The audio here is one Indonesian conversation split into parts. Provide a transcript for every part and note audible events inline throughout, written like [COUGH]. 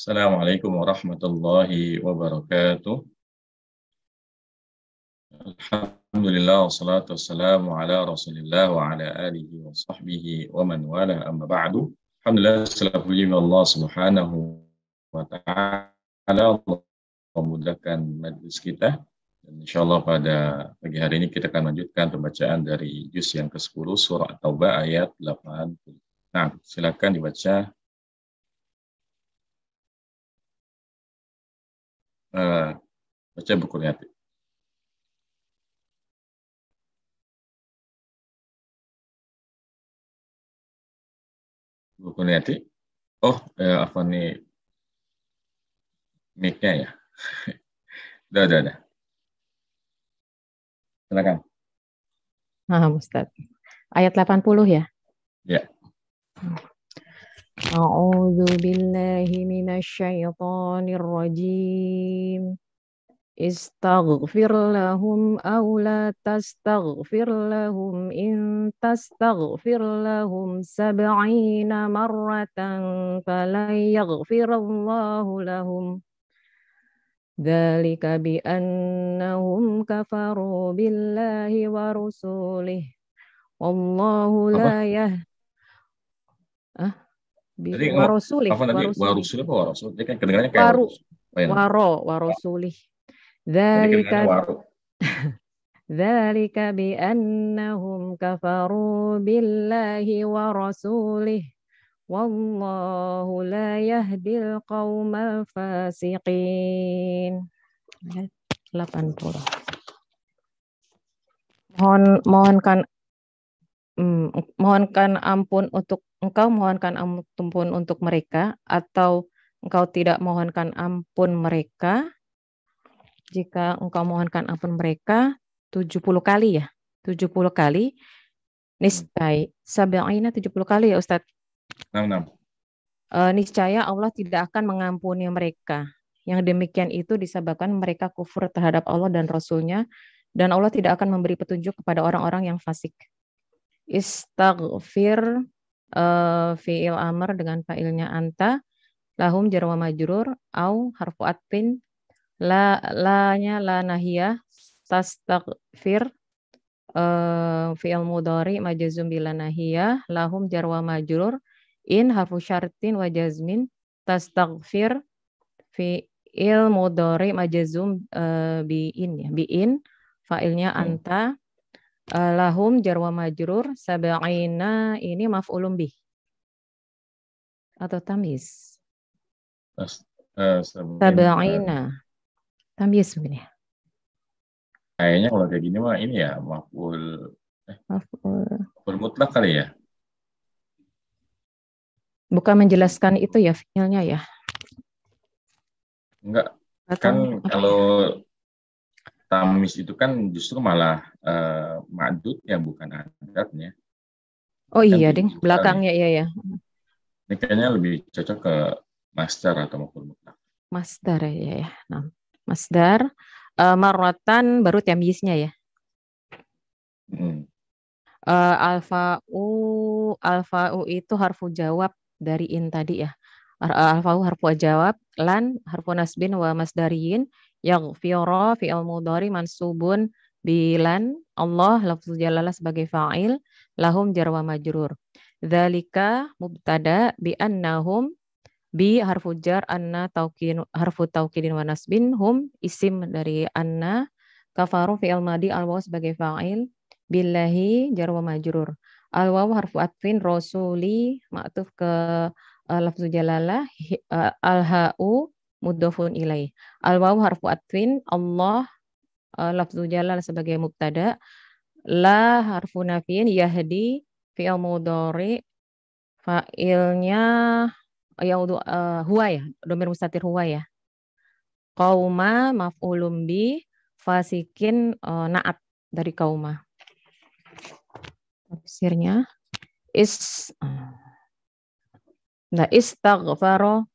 السلام عليكم ورحمة الله وبركاته الحمد لله والصلاة والسلام على رسول الله وعلى آله وصحبه ومن والاه أما بعد الحمد لله segala puji Allah Subhanahu wa taala memudahkan majlis kita dan insyaallah pada pagi hari ini kita akan lanjutkan pembacaan dari juz yang ke-10 surah at Taubah ayat 80. Nah, silakan dibaca baca buku bukunya. Buku Niati. Oh, eh, apa nih? Mic-nya ya. [LAUGHS] udah, udah, udah. Silakan. Ah, Ustaz. Ayat 80 ya? Ya. Yeah. Hmm. أعوذ بالله من الشيطان الرجيم استغفر لهم أو لا تستغفر لهم إن تستغفر لهم سبعين مرة فلن يغفر الله لهم ذلك بأنهم كفروا بالله ورسوله والله لا يهدي أه؟ Jadi warosulih warosulih apa warosulih Jadi kan kedengarannya kayak waru oh, iya. waro warosulih dalika dalika [LAUGHS] bi annahum kafaru billahi wa rasulih wallahu la yahdil qaumal fasiqin 80 mohon mohonkan Mm, mohonkan ampun untuk engkau mohonkan ampun untuk mereka atau engkau tidak mohonkan ampun mereka jika engkau mohonkan ampun mereka 70 kali ya 70 kali hmm. niscaya sabaina 70 kali ya Ustaz 66 uh, niscaya Allah tidak akan mengampuni mereka yang demikian itu disebabkan mereka kufur terhadap Allah dan Rasulnya dan Allah tidak akan memberi petunjuk kepada orang-orang yang fasik istaghfir uh, fiil amr dengan failnya anta lahum jarwa majrur au harfu atfin la nya la nahiyah tastaghfir uh, fiil mudhari majazum bila nahiyah lahum jarwa majrur in harfu syartin wa jazmin tastaghfir fiil mudhari majazum uh, eh, bi ya bi in failnya hmm. anta Eh, lahum jarwa majrur sabaina ini maf'ulun bih. Atau tamis. Eh, sabaina Tamis begini ya. Kayaknya kalau kayak gini mah ini ya maf'ul eh, maf'ul maf'ul mutlak kali ya. Bukan menjelaskan itu ya finalnya ya. Enggak. Atau, kan kalau tamis itu kan justru malah eh, ya bukan adatnya. Oh iya, ding belakangnya iya ya. Ini kayaknya lebih cocok ke masdar atau maupun mutlak. Masdar ya ya. Nah, masdar uh, marwatan baru tamisnya ya. Hmm. Uh, eh, alfa u alfa u itu harfu jawab dari in tadi ya. Eh, alfa u harfu jawab lan harfu nasbin wa masdariin yang Yaghfira fi'il mudhari mansubun bilan Allah lafzul jalalah sebagai fa'il lahum jarwa majrur. Dzalika mubtada bi annahum bi harfu jar anna taukin harfu taukidin wa nasbin hum isim dari anna kafaru fi'il madi al sebagai fa'il billahi jarwa majrur. Al harfu atfin rasuli ma'tuf ke uh, lafzul jalalah uh, al mudhofun ilai. Al waw harfu atwin, Allah uh, eh, lafzu jalal sebagai mubtada, la harfu nafiin yahdi fi'il mudhari fa'ilnya ya uh, eh, huwa ya, domir mustatir huwa ya. Qauma maf'ulum bi fasikin uh, naat dari kauma. Tafsirnya is Nah, istaghfaro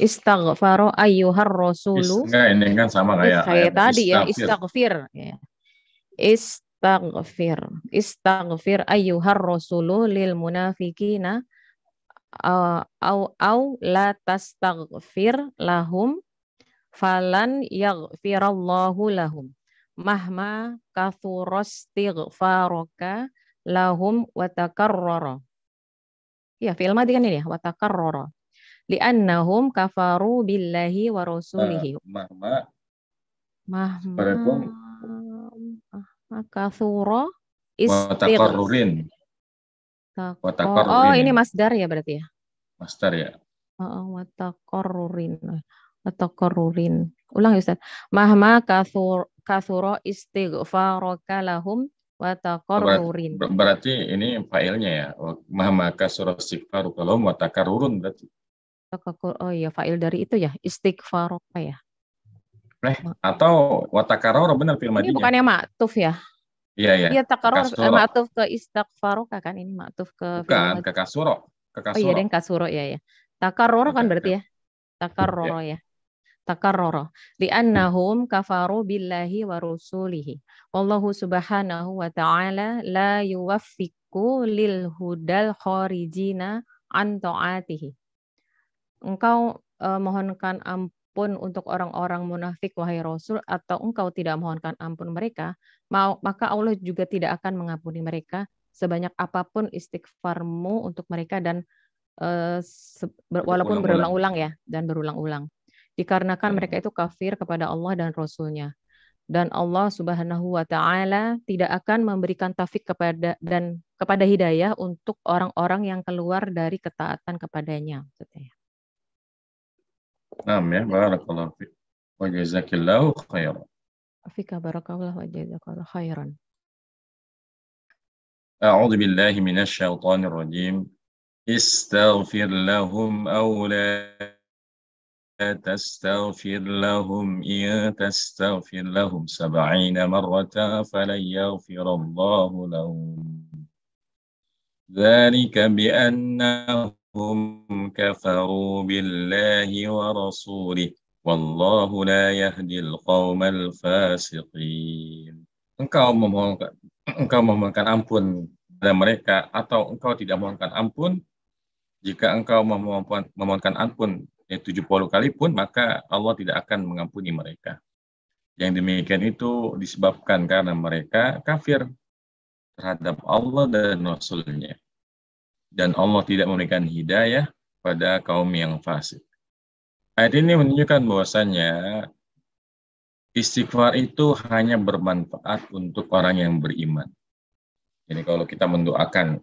Istaghfaro ayyuhar rasulu. Enggak, ini kan sama kayak kayak tadi ya, istaghfir. Istaghfir. Ya. Istaghfir ayyuhar rasulu lil munafikina au au la tastaghfir lahum falan yaghfirallahu lahum. Mahma kathurastighfaruka lahum watakarrara. Ya, fi'il kan ini ya, watakarrara li'annahum kafaru billahi wa rasulihi. Nah, Mahma. Mahma. Mahma. Kathura. Watakarrurin. Oh, ini masdar ya berarti ya? Masdar ya. Oh, watakorurin Watakorurin. Ulang ya Ustaz. Mahma kathur, kathura istighfaraka lahum watakorurin Berarti ini failnya ya. Mahma kathura istighfaraka lahum watakorurin berarti oh iya fa'il dari itu ya istighfaroka ya eh atau watakaror benar film ini bukan yang ya iya iya iya takaror eh, ma'tuf ke istighfaroka kan ini ma'tuf ke bukan ke kasuro ke kasuro oh iya dan kasuro iya, iya. Kan iya. ya ya takaror kan berarti ya takaror ya, takaror takarrara li'annahum kafaru billahi wa rusulihi wallahu subhanahu wa ta'ala la yuwaffiqu lil hudal kharijina an ta'atihi engkau eh, mohonkan ampun untuk orang-orang munafik wahai Rasul atau engkau tidak mohonkan ampun mereka, maka Allah juga tidak akan mengampuni mereka sebanyak apapun istighfarmu untuk mereka dan eh, ber walaupun berulang-ulang ya dan berulang-ulang. Dikarenakan hmm. mereka itu kafir kepada Allah dan Rasulnya dan Allah Subhanahu wa taala tidak akan memberikan taufik kepada dan kepada hidayah untuk orang-orang yang keluar dari ketaatan kepadanya maksudnya. Ya. نعم بارك الله فيك وجزاك الله خيرا فيك بارك الله وجزاك الله خيرا أعوذ بالله من الشيطان الرجيم استغفر لهم أو لا تستغفر لهم إن تستغفر لهم سبعين مرة فلن يغفر الله لهم ذلك بأنه هم كفروا بالله ورسوله والله لا يهدي القوم الفاسقين engkau memohonkan engkau memohonkan ampun pada mereka atau engkau tidak memohonkan ampun jika engkau memohonkan, memohonkan ampun ya eh, 70 kali pun maka Allah tidak akan mengampuni mereka yang demikian itu disebabkan karena mereka kafir terhadap Allah dan Rasulnya dan Allah tidak memberikan hidayah pada kaum yang fasik. Ayat ini menunjukkan bahwasanya istighfar itu hanya bermanfaat untuk orang yang beriman. Jadi kalau kita mendoakan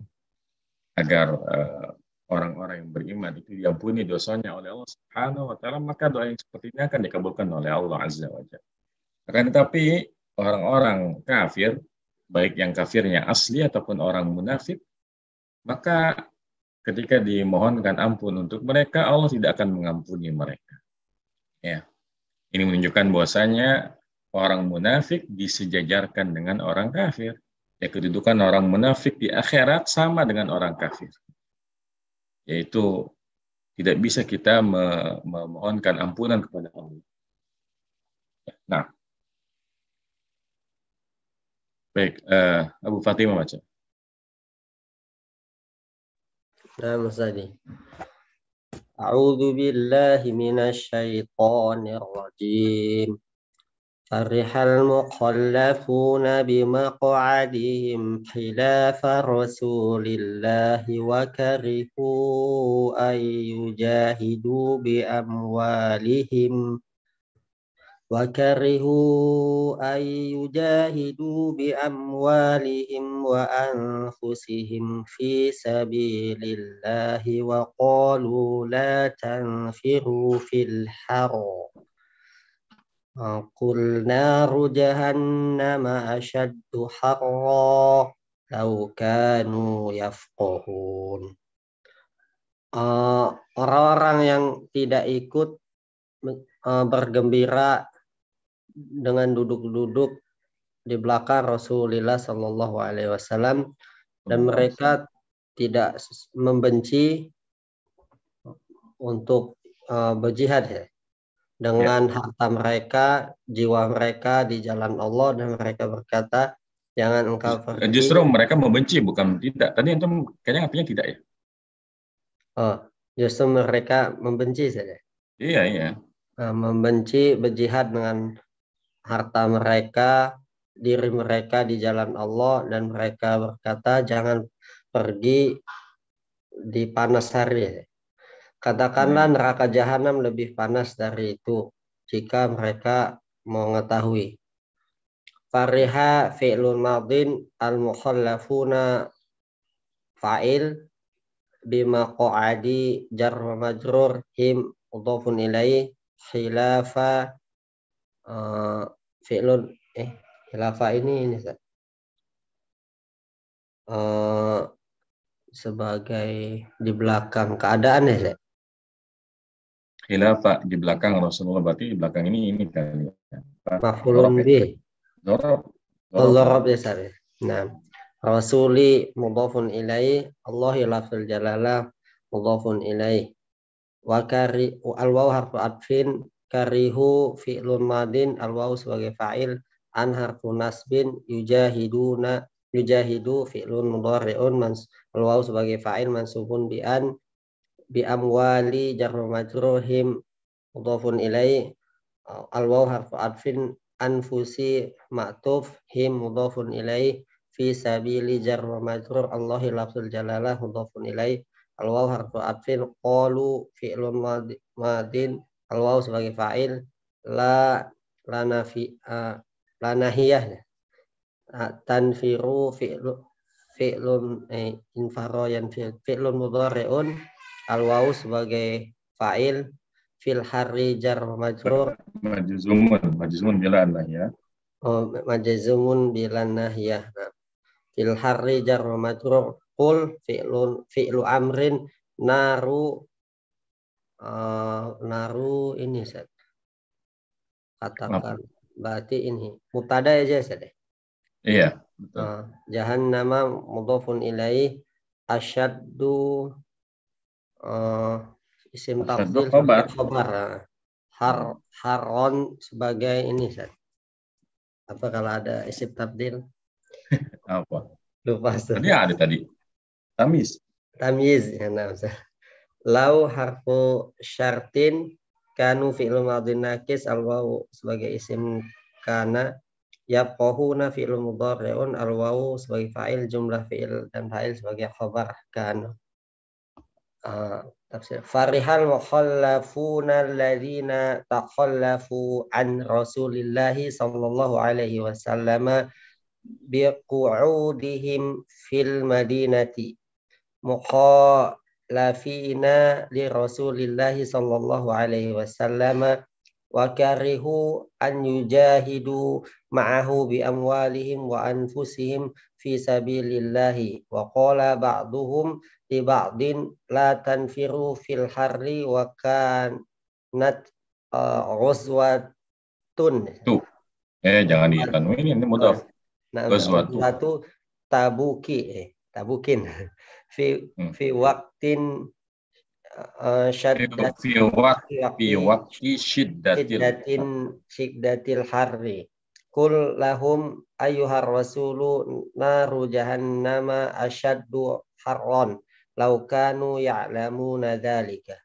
agar orang eh, orang-orang yang beriman itu diampuni dosanya oleh Allah Subhanahu wa taala, maka doa yang seperti ini akan dikabulkan oleh Allah Azza wa Jalla. Akan tetapi orang-orang kafir, baik yang kafirnya asli ataupun orang munafik, maka ketika dimohonkan ampun untuk mereka, Allah tidak akan mengampuni mereka. Ya. Ini menunjukkan bahwasanya orang munafik disejajarkan dengan orang kafir. Ya, kedudukan orang munafik di akhirat sama dengan orang kafir. Yaitu tidak bisa kita memohonkan ampunan kepada Allah. Ya, nah, baik, uh, Abu Fatimah baca. نعم سادي أعوذ بالله من الشيطان الرجيم فرح المخلفون بمقعدهم خلاف رسول الله وكرهوا أن يجاهدوا بأموالهم وكرهوا أن يجاهدوا بأموالهم وأنفسهم في سبيل الله وقالوا لا تنفروا في الحر قل نار جهنم أشد حرا لو كانوا يفقهون Orang-orang yang tidak ikut uh, bergembira dengan duduk-duduk di belakang Rasulullah Shallallahu Alaihi Wasallam dan mereka tidak membenci untuk uh, berjihad ya dengan ya. harta mereka, jiwa mereka di jalan Allah dan mereka berkata jangan engkau pergi. Justru mereka membenci bukan tidak. Tadi itu kayaknya artinya tidak ya? Oh, justru mereka membenci saja. Iya iya. uh, membenci berjihad dengan harta mereka, diri mereka di jalan Allah dan mereka berkata jangan pergi di panas hari. Katakanlah neraka jahanam lebih panas dari itu jika mereka mengetahui. Fariha fi'lun madin al-mukhallafuna fa'il bima qa'adi jarra majrur him udhafun ilaih khilafa uh, fi'lun eh khilafa eh, ini ini uh, sebagai di belakang keadaan ya Zek? Khilafa di belakang Rasulullah berarti di belakang ini ini kan ya. Mafulun bi. allah Dorob ya Nah. Rasuli mudhafun ilai Allah lafzul jalalah mudhafun ilai wa kari al harfu adfin karihu fi'lun madin alwaw sebagai fa'il an harfu nasbin yujahiduna yujahidu fi'lun mudhari'un mans alwaw sebagai fa'il mansubun bi an bi amwali jarru majruhim mudhafun ilai alwaw harfu adfin anfusi ma'tuf him mudhafun ilai fi sabili jarru majrur allahi lafzul jalalah mudhafun ilai alwaw harfu adfin qalu fi'lun madin al waw sebagai fa'il la fi uh, lanahiyah tanfiru fi'lu fi'lun eh, infaro yang fi'lun mudhari'un al waw sebagai fa'il fil harri jar majrur majzumun majzumun bila ya oh majzumun bila ya fil harri jar majrur qul fi'lun fi'lu amrin naru uh, eh, naruh ini set Katakan berarti ini mutada aja ya, Ustaz. Ya? Iya, betul. Uh, eh, nama mudofun ilai asyaddu uh, isim tafdil kobar khabar. Nah, har haron sebagai ini set Apa kalau ada isim tafdil? [LAUGHS] Apa? Lupa Ustaz. Tadi ada tadi. Tamis. Tamis. ya nah, lau harfu syartin kanu fi'lu madhi nakis alwawu sebagai isim kana yafqahuna fi'lu mudhari'un alwawu sebagai fa'il jumlah fi'il dan fa'il sebagai khabar kana uh, tafsir farihal mukhallafuna alladhina takhallafu an rasulillahi sallallahu alaihi wasallam biqu'udihim fil madinati muqa lafina li Rasulillahi sallallahu alaihi wasallam wa karihu an yujahidu ma'ahu bi amwalihim wa anfusihim fi sabilillahi wa qala ba'duhum li ba'din la tanfiru fil harri wa kanat ghazwatun uh, uswatun tuh eh jangan ditanwin ini mudaf uswatun nah, tabuki eh tabukin [LAUGHS] fi hmm. fi waktin uh, fi wakti fi wakti syiddatil syiddatin syiddatil harri kul lahum ayyuhar rasulu naru jahannama asyaddu harron lau kanu ya'lamuna dzalika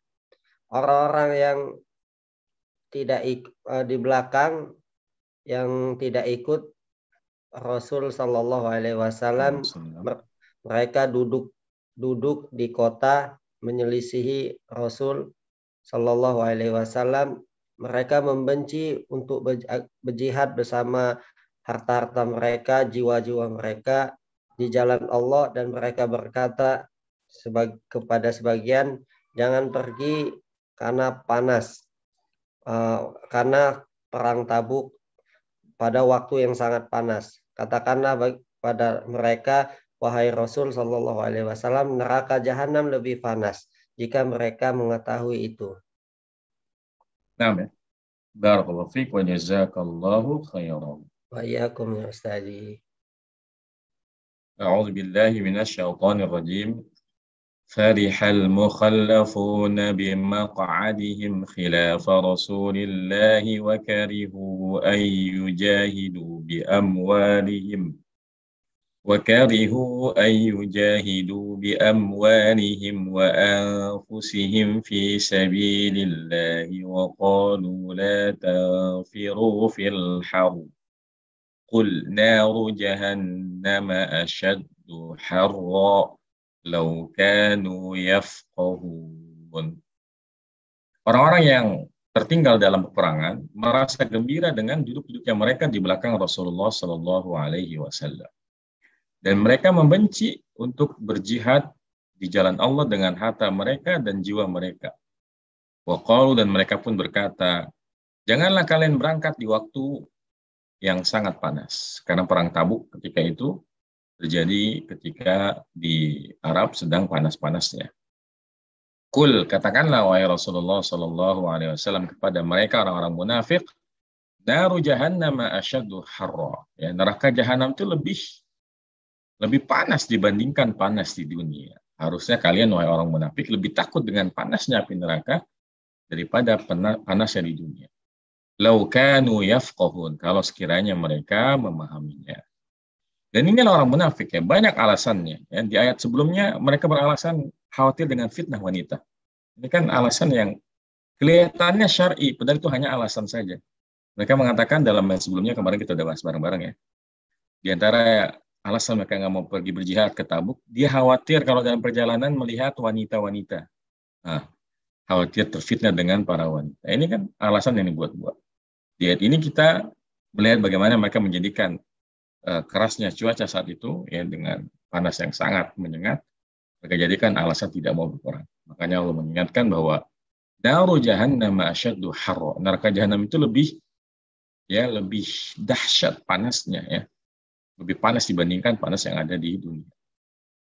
orang-orang yang tidak ik, eh, di belakang yang tidak ikut Rasul Shallallahu Alaihi Wasallam mereka duduk duduk di kota menyelisihi Rasul Shallallahu Alaihi Wasallam. Mereka membenci untuk berjihad bersama harta-harta mereka, jiwa-jiwa mereka di jalan Allah dan mereka berkata kepada sebagian jangan pergi karena panas, eh, karena perang tabuk pada waktu yang sangat panas. Katakanlah pada mereka Wahai Rasul Shallallahu Alaihi Wasallam, neraka jahanam lebih panas jika mereka mengetahui itu. Nah, Barakallahu fiik wa jazakallahu khairan. Wa iyyakum ya ustazi. أعوذ بالله من الشيطان الرجيم فرح المخلفون بمقعدهم خلاف رسول الله وكرهوا أن يجاهدوا بأموالهم وكرهوا أن يجاهدوا بأموالهم وأنفسهم في سبيل الله وقالوا لا تنفروا في الحر قل نار جهنم أشد حرا لو كانوا يفقهون Orang-orang yang tertinggal dalam peperangan merasa gembira dengan duduk-duduknya mereka di belakang Rasulullah Shallallahu Alaihi Wasallam. Dan mereka membenci untuk berjihad di jalan Allah dengan harta mereka dan jiwa mereka. Wakalu dan mereka pun berkata, janganlah kalian berangkat di waktu yang sangat panas. Karena perang tabuk ketika itu terjadi ketika di Arab sedang panas-panasnya. Kul katakanlah wahai Rasulullah Shallallahu Alaihi Wasallam kepada mereka orang-orang munafik, naru jahannam asyadu harra. Ya, neraka jahanam itu lebih lebih panas dibandingkan panas di dunia. Harusnya kalian, wahai orang munafik, lebih takut dengan panasnya api neraka daripada panasnya di dunia. Laukanu yafqahun. Kalau sekiranya mereka memahaminya. Dan ini orang munafik ya, banyak alasannya. Ya, di ayat sebelumnya mereka beralasan khawatir dengan fitnah wanita. Ini kan alasan yang kelihatannya syar'i, padahal itu hanya alasan saja. Mereka mengatakan dalam ayat sebelumnya kemarin kita udah bahas bareng-bareng ya. Di antara alasan mereka nggak mau pergi berjihad ke Tabuk, dia khawatir kalau dalam perjalanan melihat wanita-wanita. Nah, khawatir terfitnah dengan para wanita. Nah, ini kan alasan yang dibuat-buat. Di ayat ini kita melihat bagaimana mereka menjadikan uh, kerasnya cuaca saat itu ya dengan panas yang sangat menyengat mereka jadikan alasan tidak mau berperang. Makanya Allah mengingatkan bahwa daru jahannam asyaddu harra. Neraka jahanam itu lebih ya lebih dahsyat panasnya ya lebih panas dibandingkan panas yang ada di dunia.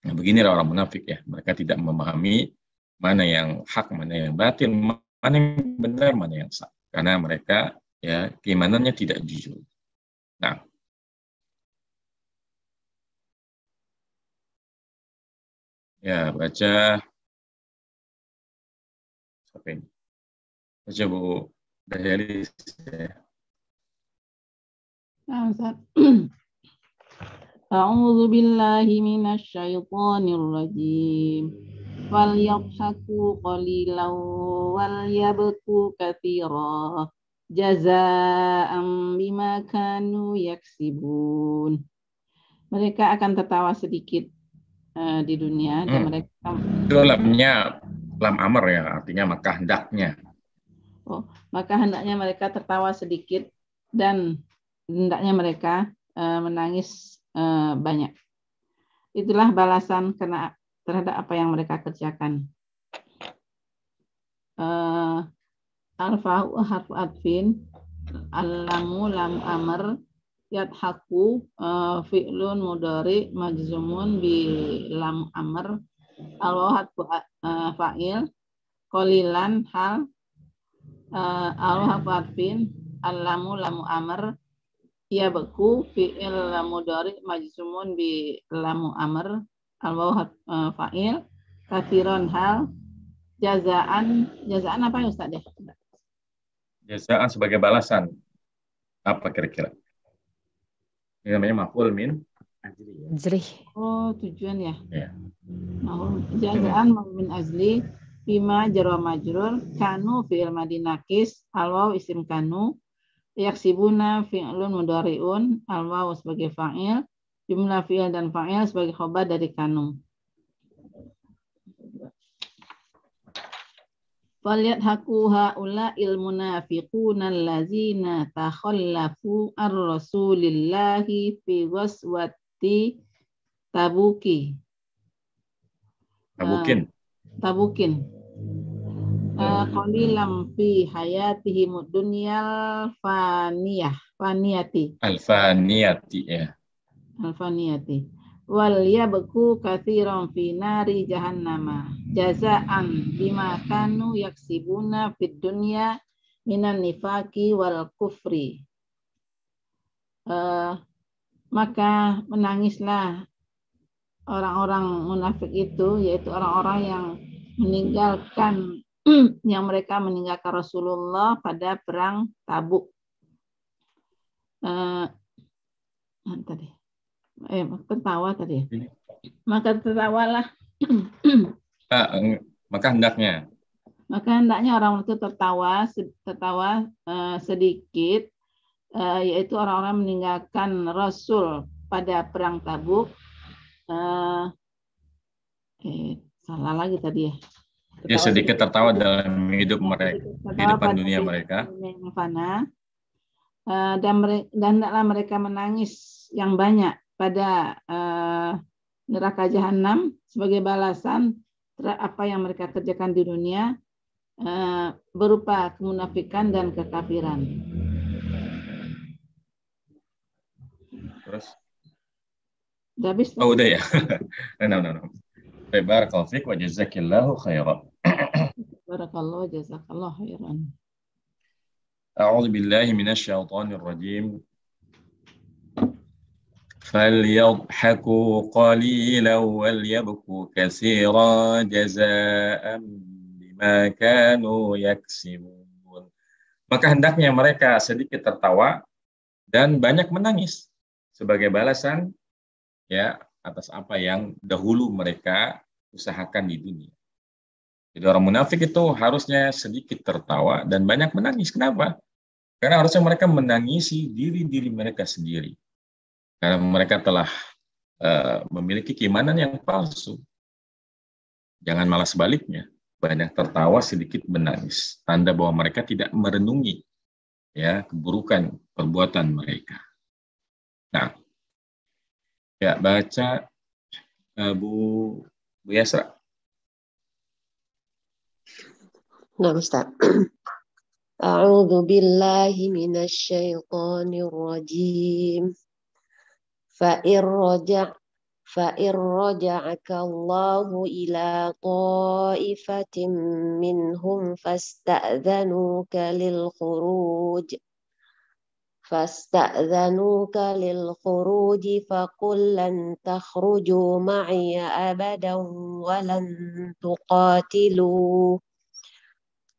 Nah, beginilah orang munafik ya. Mereka tidak memahami mana yang hak, mana yang batin, mana yang benar, mana yang salah. Karena mereka ya keimanannya tidak jujur. Nah, ya baca apa ini? Baca Bu Dahlia. Ya. Nah, [CLEARS THROAT] أعوذ بالله من الشيطان الرجيم فليضحكوا قليلا وليبكوا كثيرا جزاء بما كانوا يكسبون mereka akan tertawa sedikit uh, di dunia dan hmm. mereka itu lamnya lam amr ya artinya maka hendaknya oh maka hendaknya mereka tertawa sedikit dan hendaknya mereka uh, menangis Eh, banyak. Itulah balasan kena terhadap apa yang mereka kerjakan. Eh, Alfa'u harfu adfin, alamu lam amr, yad uh, eh, fi'lun mudari majzumun bi lam amr alwahat uh, eh, fa'il kolilan hal uh, harfu adfin alamu lamu amr ia beku fi'il mudhari majisumun bi lamu amr al uh, eh, fa'il kathiron hal jazaan jazaan apa ya Ustaz deh Jazaan sebagai balasan apa kira-kira? Ini namanya maful min ajri. Ya. Oh, tujuan ya. ya jazaan maful min azli bima jarwa majrur kanu fi'il madinakis alwaw isim kanu Yaksibuna fi'lun mudari'un al wawu sebagai fa'il, jumlah fi'il dan fa'il sebagai khobar dari kanum. Faliat haku haula ilmunafiquna lazina takhallafu ar-rasulillahi fi waswati Tabuki. Tabukin. Uh, tabukin. Eh, hmm. qalilan fi himut dunyal faniyah faniyati alfaniyati ya alfaniyati wal beku katsiran fi nari jahannama jazaan bima kanu yaksibuna fid dunya minan nifaki wal kufri uh, maka menangislah orang-orang munafik itu yaitu orang-orang yang meninggalkan [CLEARS THROAT] yang mereka meninggalkan Rasulullah pada perang Tabuk. Eh, tadi, eh, tertawa tadi. Ya? Maka tertawalah. [CLEARS THROAT] Ah, eh, maka hendaknya. Maka hendaknya orang itu tertawa, tertawa eh, sedikit, eh, yaitu orang-orang meninggalkan Rasul pada perang Tabuk. Eh, eh, salah lagi tadi ya ya sedikit gitu, tertawa dalam hidup mereka, depan dunia mereka. Eh, dan dan tidaklah mereka menangis yang banyak pada eh, neraka jahanam sebagai balasan terhadap apa yang mereka kerjakan di dunia eh, berupa kemunafikan dan kekafiran. Terus? Udah habis? Oh, udah ya. [LAUGHS] no, no, no. Barakallahu fiik wa jazakillahu khairan. Barakallahu jazakallahu khairan. أعوذ بالله من الشيطان rajim فليضحكوا قليلا وليبكوا كثيرا جزاء بما كانوا يكسبون maka hendaknya mereka sedikit tertawa dan banyak menangis sebagai balasan ya atas apa yang dahulu mereka usahakan di dunia. Jadi orang munafik itu harusnya sedikit tertawa dan banyak menangis. Kenapa? Karena harusnya mereka menangisi diri-diri mereka sendiri. Karena mereka telah uh, memiliki keimanan yang palsu. Jangan malah sebaliknya. Banyak tertawa, sedikit menangis. Tanda bahwa mereka tidak merenungi ya keburukan perbuatan mereka. Nah, Ya baca eh, Bu Bu namun tak [CLEARS THROAT] angga bila hinga syaiko ni roji fa irroja, fa irroja akau lawo ila koi minhum fasta danu khuruj. فاستأذنوك للخروج فقل لن تخرجوا معي أبدا ولن تقاتلوا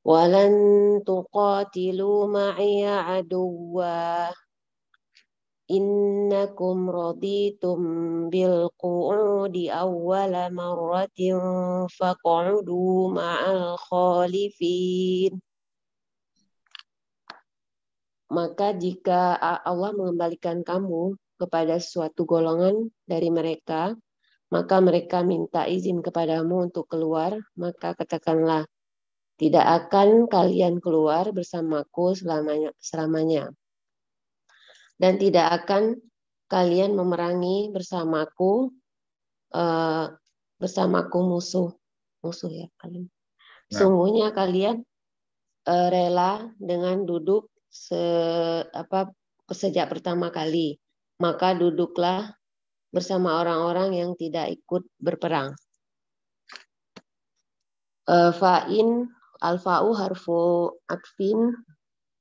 ولن تقاتلوا معي عدوا إنكم رضيتم بالقعود أول مرة فاقعدوا مع الخالفين Maka jika Allah mengembalikan kamu kepada suatu golongan dari mereka, maka mereka minta izin kepadamu untuk keluar, maka katakanlah, tidak akan kalian keluar bersamaku selamanya, selamanya. Dan tidak akan kalian memerangi bersamaku eh, bersamaku musuh musuh ya kalian. Nah. Sungguhnya kalian eh, rela dengan duduk se, apa, sejak pertama kali. Maka duduklah bersama orang-orang yang tidak ikut berperang. E, Fa'in alfa'u harfu akfin,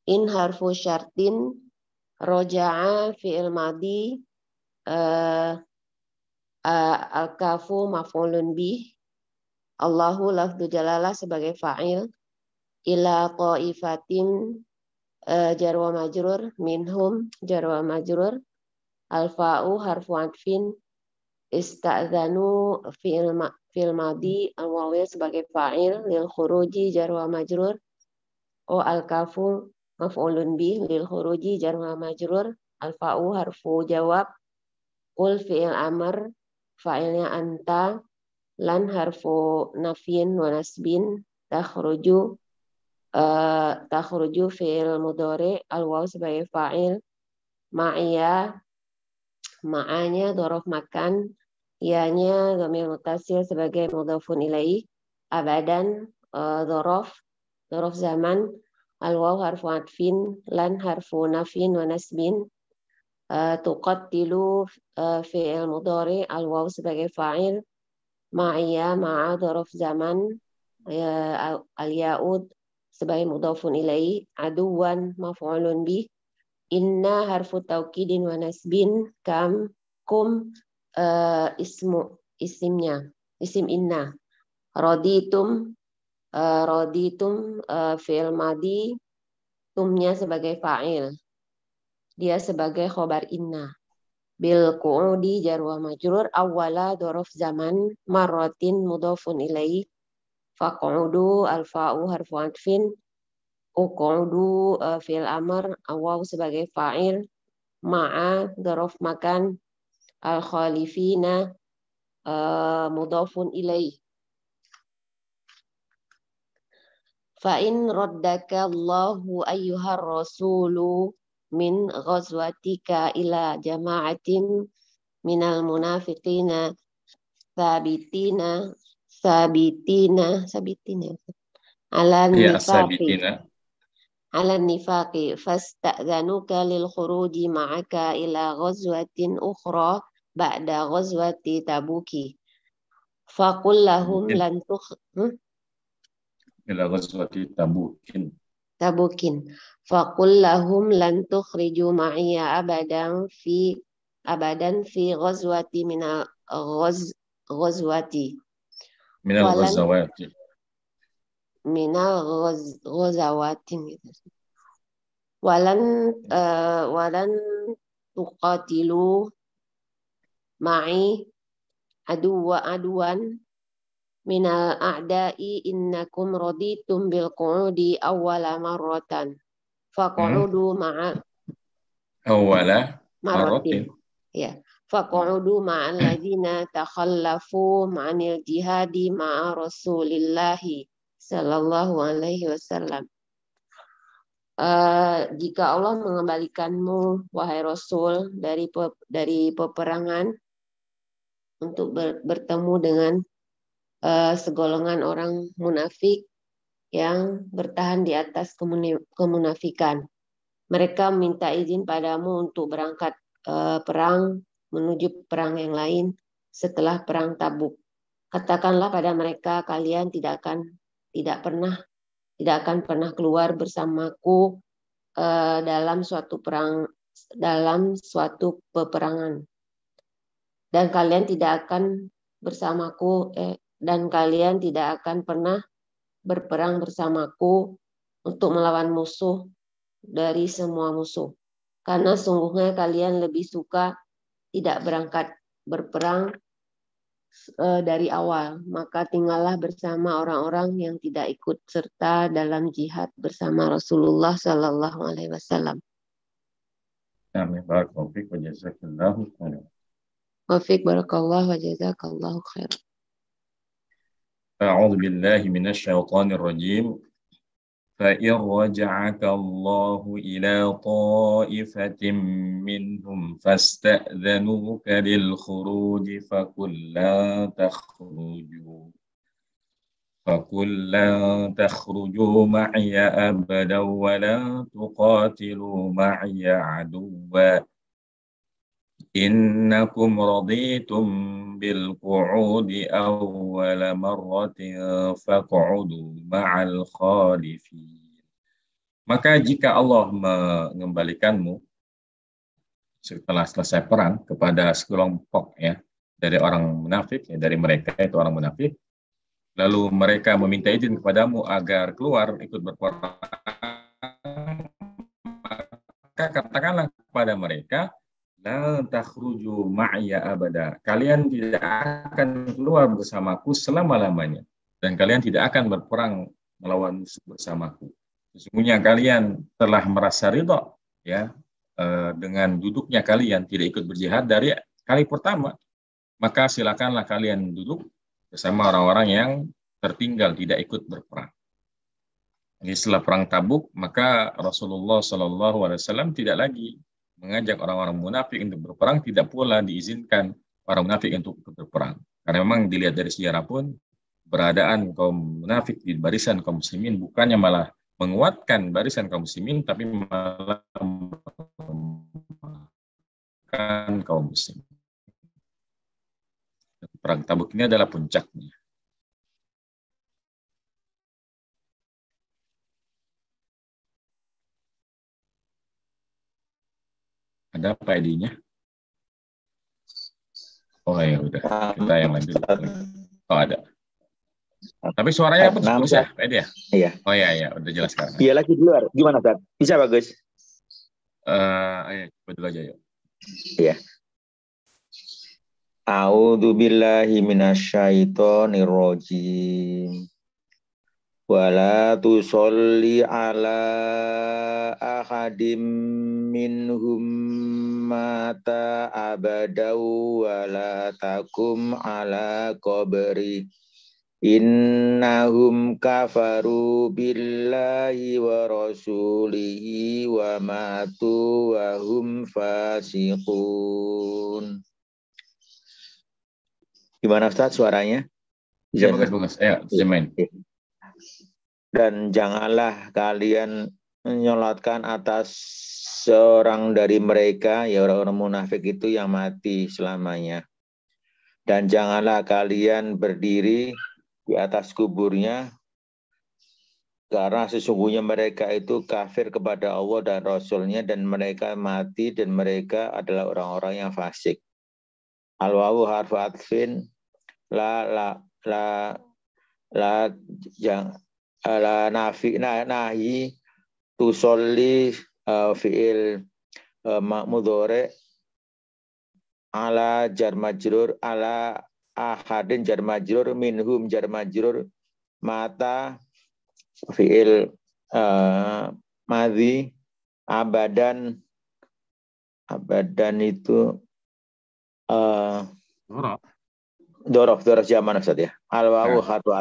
in harfu syartin, roja'a fi'il madi, uh, uh, al-kafu maf'ulun bih, Allahu lafdu jalalah sebagai fa'il, ila qa'ifatin uh, jarwa majrur minhum jarwa majrur alfa'u harfu adfin istadzanu fil madi al sebagai fa'il lil khuruji jarwa majrur o al kafu maf'ulun bih lil khuruji jarwa majrur alfa'u harfu jawab kul fi'il amr fa'ilnya anta lan harfu nafin wa nasbin takhruju Eh, takhruju fil mudore al waw sebagai fa'il ma'iya ma'anya dorof makan ianya domir mutasil sebagai mudhafun ilai abadan eh, dorof dorof zaman al waw harfu atfin lan harfu nafin wa nasbin uh, tuqattilu fil fi'il mudore al waw sebagai fa'il ma'iya ma'a dorof zaman ya, al yaud sebagai mudhafun ilai aduan maf'ulun bi inna harfu taukidin wa nasbin kam kum uh, ismu isimnya isim inna roditum uh, eh, roditum uh, eh, fi'il madi tumnya sebagai fa'il dia sebagai khobar inna bil ku'udi jarwa majrur awwala dorof zaman marotin mudafun ilai Faqudu al harfu atfin. Uqudu eh, fil amr. Awaw sebagai fa'il. Ma'a garof makan. Al-khalifina eh, mudafun ilai Fa'in raddaka Allahu ayyuhar rasulu min ghazwatika ila jama'atin minal munafiqina thabitina sabitina sabitina ya, ala nifaqi ala nifaqi fasta'zanuka lil khuruji ma'aka ila ghazwatin ukhra ba'da ghazwati tabuki faqul lahum lan tukh hmm? ila ghazwati tabukin tabukin faqul lahum lan tukhriju ma'iya abadan fi abadan fi ghazwati min ghaz ghazwati min al ghazawati min al walan uh, walan tuqatilu ma'i aduwa aduan minal a'da'i innakum raditum bil qu'udi awwala marratan faq'udu ma'a awwala marratin Faqudu ma'al ladzina takhallafu ma'anil jihadi ma'a rasulillahi sallallahu alaihi wasallam. Uh, jika Allah mengembalikanmu wahai Rasul dari pe dari peperangan untuk ber, bertemu dengan uh, segolongan orang munafik yang bertahan di atas kemun kemunafikan. Mereka minta izin padamu untuk berangkat uh, perang menuju perang yang lain setelah perang Tabuk. Katakanlah pada mereka kalian tidak akan tidak pernah tidak akan pernah keluar bersamaku eh, dalam suatu perang dalam suatu peperangan. Dan kalian tidak akan bersamaku eh, dan kalian tidak akan pernah berperang bersamaku untuk melawan musuh dari semua musuh. Karena sungguhnya kalian lebih suka tidak berangkat berperang eh, dari awal, maka tinggallah bersama orang-orang yang tidak ikut serta dalam jihad bersama Rasulullah Sallallahu Alaihi Wasallam. Amin. Barakallahu wa jazakallahu khairan. Wafik barakallahu wa jazakallahu khairan. أعوذ بالله من الشيطان الرجيم فإن رجعك الله إلى طائفة منهم فاستأذنوك للخروج فقل لا تخرجوا فقل لا تخرجوا معي أبدا ولا تقاتلوا معي عدواً إنكم رضيتم بالقعود أول مرة فاقعدوا مع الخالفين Maka jika Allah mengembalikanmu setelah selesai perang kepada sekelompok ya dari orang munafik ya dari mereka itu orang munafik lalu mereka meminta izin kepadamu agar keluar ikut berperang maka katakanlah kepada mereka takhruju ma'ya abada. Kalian tidak akan keluar bersamaku selama-lamanya. Dan kalian tidak akan berperang melawan musuh bersamaku. Sesungguhnya kalian telah merasa ridho ya eh, dengan duduknya kalian tidak ikut berjihad dari kali pertama. Maka silakanlah kalian duduk bersama orang-orang yang tertinggal tidak ikut berperang. Jadi setelah perang Tabuk, maka Rasulullah Shallallahu Alaihi Wasallam tidak lagi mengajak orang-orang munafik untuk berperang tidak pula diizinkan orang munafik untuk berperang. Karena memang dilihat dari sejarah pun beradaan kaum munafik di barisan kaum muslimin bukannya malah menguatkan barisan kaum muslimin tapi malah menguatkan kaum muslimin. Perang Tabuk ini adalah puncaknya. Ada apa ID-nya? Oh ya udah, kita yang lanjut. Oh ada. Tapi suaranya apa bagus ya, ya, Pak ya? Iya. Oh iya iya, udah jelas sekarang. Iya lagi di luar. Gimana, Pak? Bisa bagus? Eh, uh, ayo coba dulu aja yuk. Iya. A'udzubillahiminasyaitonirrojim wala tusolli ala ahadim minhum mata abadau wala takum ala qabri innahum kafaru billahi wa rasulihi wa matu wa hum fasiqun Gimana Ustaz suaranya? Bisa bagus-bagus. Ayo, semain. Iya dan janganlah kalian menyolatkan atas seorang dari mereka, ya orang-orang munafik itu yang mati selamanya. Dan janganlah kalian berdiri di atas kuburnya, karena sesungguhnya mereka itu kafir kepada Allah dan Rasulnya, dan mereka mati, dan mereka adalah orang-orang yang fasik. Al-wawu la, la, la, la, jang, ala nafi na nahi tusolli uh, fi'il uh, ala jar ala ahadin jar minhum jar mata fi'il uh, madhi abadan abadan itu uh, dorof dorof zaman Ustaz ya al wawu hatu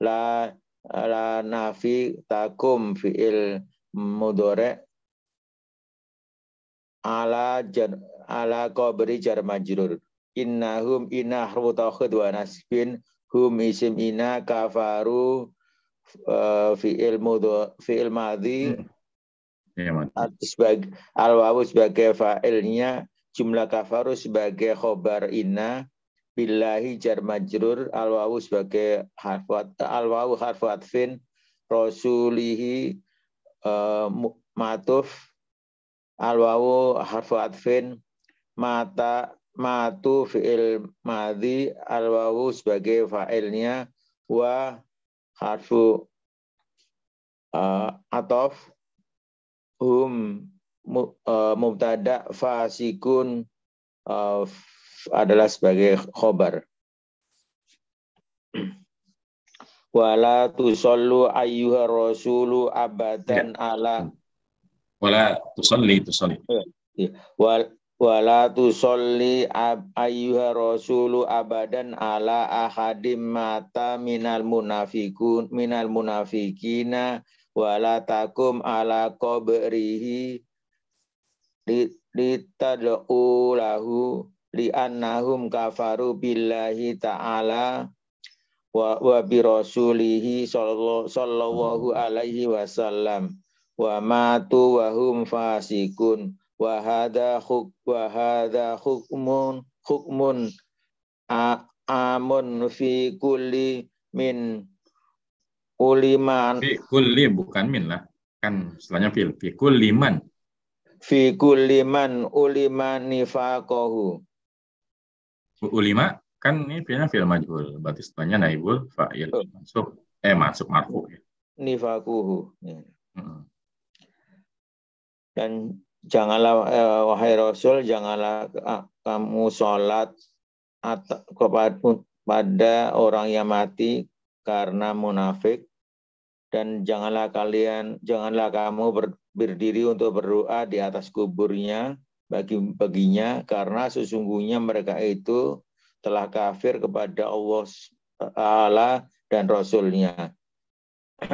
la Ala nafi takum fiil mudore ala jar, ala kobri jar majrur innahum inna harfu tauhid wa nasbin hum isim ina kafaru uh, fiil mudo fiil madhi hmm. iya, sebagai al wawu sebagai fa'ilnya jumlah kafaru sebagai khobar inna billahi jar majrur al wawu sebagai harf al wawu harf atfin rasulihi uh, matuf al wawu harf atfin mata matu fi'il madhi al wawu sebagai fa'ilnya wa harfu uh, atof hum uh, mubtada fasikun uh, adalah sebagai khobar. Wala tusallu ayyuha rasulu abadan ya. ala wala tusalli tusalli. Iya, iya. wala tusalli ayyuha rasulu abadan ala ahadim mata minal munafikun minal munafikina wala takum ala qabrihi ditadu lahu li'annahum kafaru billahi ta'ala wa, wa bi rasulihi sallallahu alaihi wasallam wa matu wa hum fasikun wa hadha huk wa hadha hukmun hukmun a, amun fi kulli min uliman fi kulli bukan min lah kan setelahnya fi kulli man fi kulli man ulima nifakohu U5 kan ini filmnya film majul. Berarti setelahnya naibul fa'il masuk eh masuk marfu ya. Nifakuhu. Ya. Hmm. Dan janganlah eh, wahai Rasul janganlah ah, kamu sholat atau kepada pada orang yang mati karena munafik dan janganlah kalian janganlah kamu ber, berdiri untuk berdoa di atas kuburnya bagi baginya karena sesungguhnya mereka itu telah kafir kepada Allah Allah dan Rasulnya [CLEARS THROAT]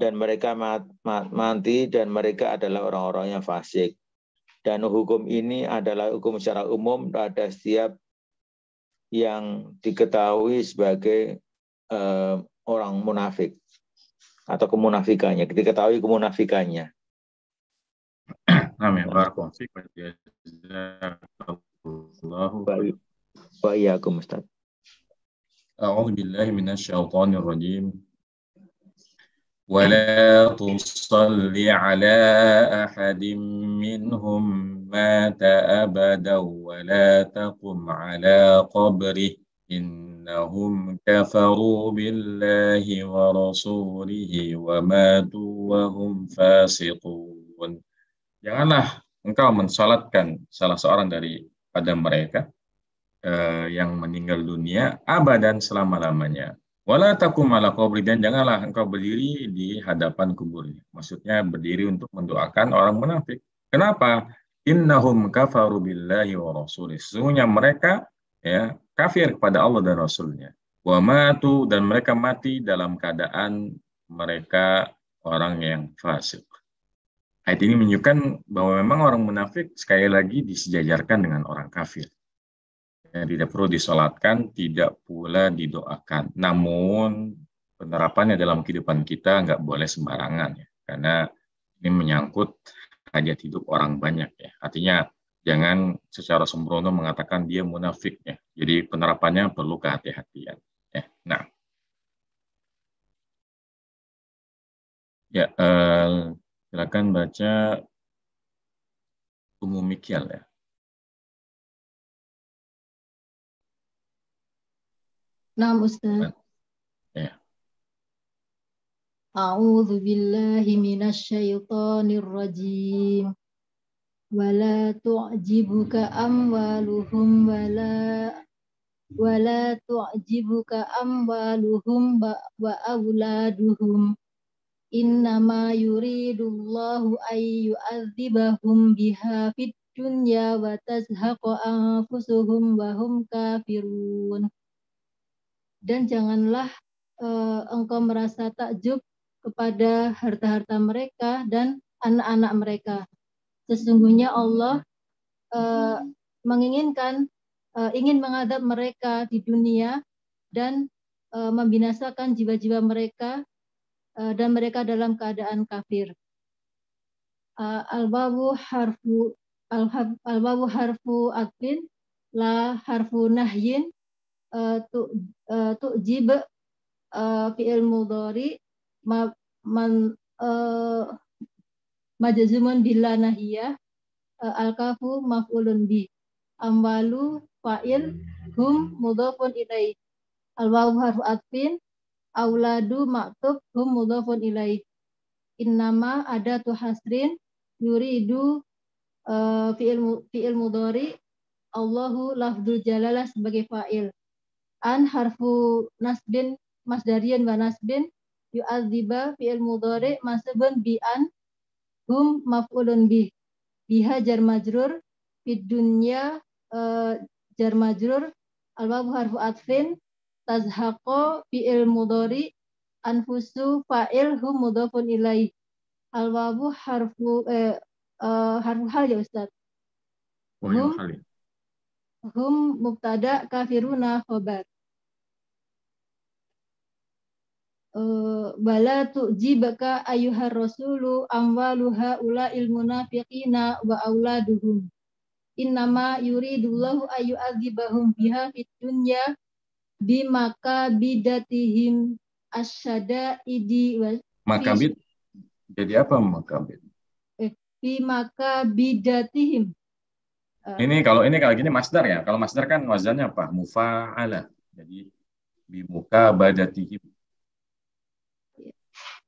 dan mereka mati dan mereka adalah orang-orang yang fasik dan hukum ini adalah hukum secara umum pada setiap yang diketahui sebagai uh, orang munafik atau kemunafikannya diketahui kemunafikannya نعم بارك الله فيك جزاك الله وإياكم أستاذ أعوذ بالله من الشيطان الرجيم ولا تصل على أحد منهم مات أبدا ولا تقم على قبره إنهم كفروا بالله ورسوله وماتوا وهم فاسقون janganlah engkau mensolatkan salah seorang dari pada mereka eh, yang meninggal dunia abadan selama-lamanya. Wala takum ala qabri dan janganlah engkau berdiri di hadapan kuburnya. Maksudnya berdiri untuk mendoakan orang munafik. Kenapa? Innahum kafaru billahi wa rasulih. Sesungguhnya mereka ya kafir kepada Allah dan Rasulnya. Wa matu dan mereka mati dalam keadaan mereka orang yang fasik. Ayat ini menunjukkan bahwa memang orang munafik sekali lagi disejajarkan dengan orang kafir. Yang tidak perlu disolatkan, tidak pula didoakan. Namun penerapannya dalam kehidupan kita nggak boleh sembarangan ya, karena ini menyangkut hajat hidup orang banyak ya. Artinya jangan secara sembrono mengatakan dia munafik ya. Jadi penerapannya perlu kehati-hatian ya. Nah, ya. Eh, Silakan baca Umum Mikyal ya. Nah, Ustaz. Ya. A'udzu billahi minasyaitonir rajim. Wala tu'jibuka amwaluhum wala wala tu'jibuka amwaluhum wa auladuhum Innama yuridullahu ay yu'adzibahum biha fid dunya wa tazhaqa anfusuhum wa hum kafirun. Dan janganlah uh, engkau merasa takjub kepada harta-harta mereka dan anak-anak mereka. Sesungguhnya Allah uh, menginginkan uh, ingin mengadab mereka di dunia dan uh, membinasakan jiwa-jiwa mereka Eh, dan mereka dalam keadaan kafir. Eh, al-babu harfu al-babu harfu akfin la harfu nahyin eh, jib fi'il mudhari man majazuman bila nahiyah al-kafu maf'ulun bi amwalu fa'il hmm. hum mudhafun ilaih al-wawu harfu atfin auladu maktub hum mudhafun ilaih innama ada tu hasrin yuridu eh, fi'il fi'il mudhari Allahu lafdul jalalah sebagai fa'il an harfu nasbin masdarian wa nasbin yu'adziba fi'il mudhari masbun bi an hum maf'ulun bih biha jar majrur fid dunya uh, jar majrur al harfu atfin tazhaqo fi'il mudhari anfusu fa'il hum mudhafun ilaih alwabu harfu eh, uh, harfu hal ya Ustaz oh, hum ya. hum mubtada kafiruna khobar bala eh, bala tu'jibaka ayuhar rasulu amwaluha ula fiqina wa awladuhum innama yuridullahu ayu biha fid dunya bimaka bidatihim idi maka makabid jadi apa makabid eh bimaka bidatihim eh, ini kalau ini kalau gini masdar ya kalau masdar kan wazannya apa mufaala jadi bimuka badatihim uh,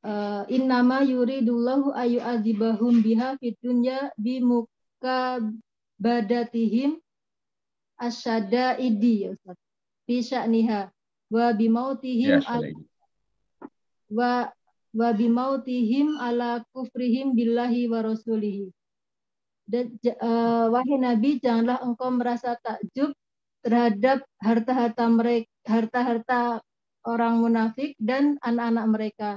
eh, innama yuridullahu ayu azibahum biha fitunya bimuka badatihim asyada idi ya Ustaz fi sya'niha wa bi mautihim ya, ala, wa wa bi mautihim ala kufrihim billahi wa rasulihi. Dan, uh, wahai Nabi, janganlah engkau merasa takjub terhadap harta-harta mereka, harta-harta orang munafik dan anak-anak mereka.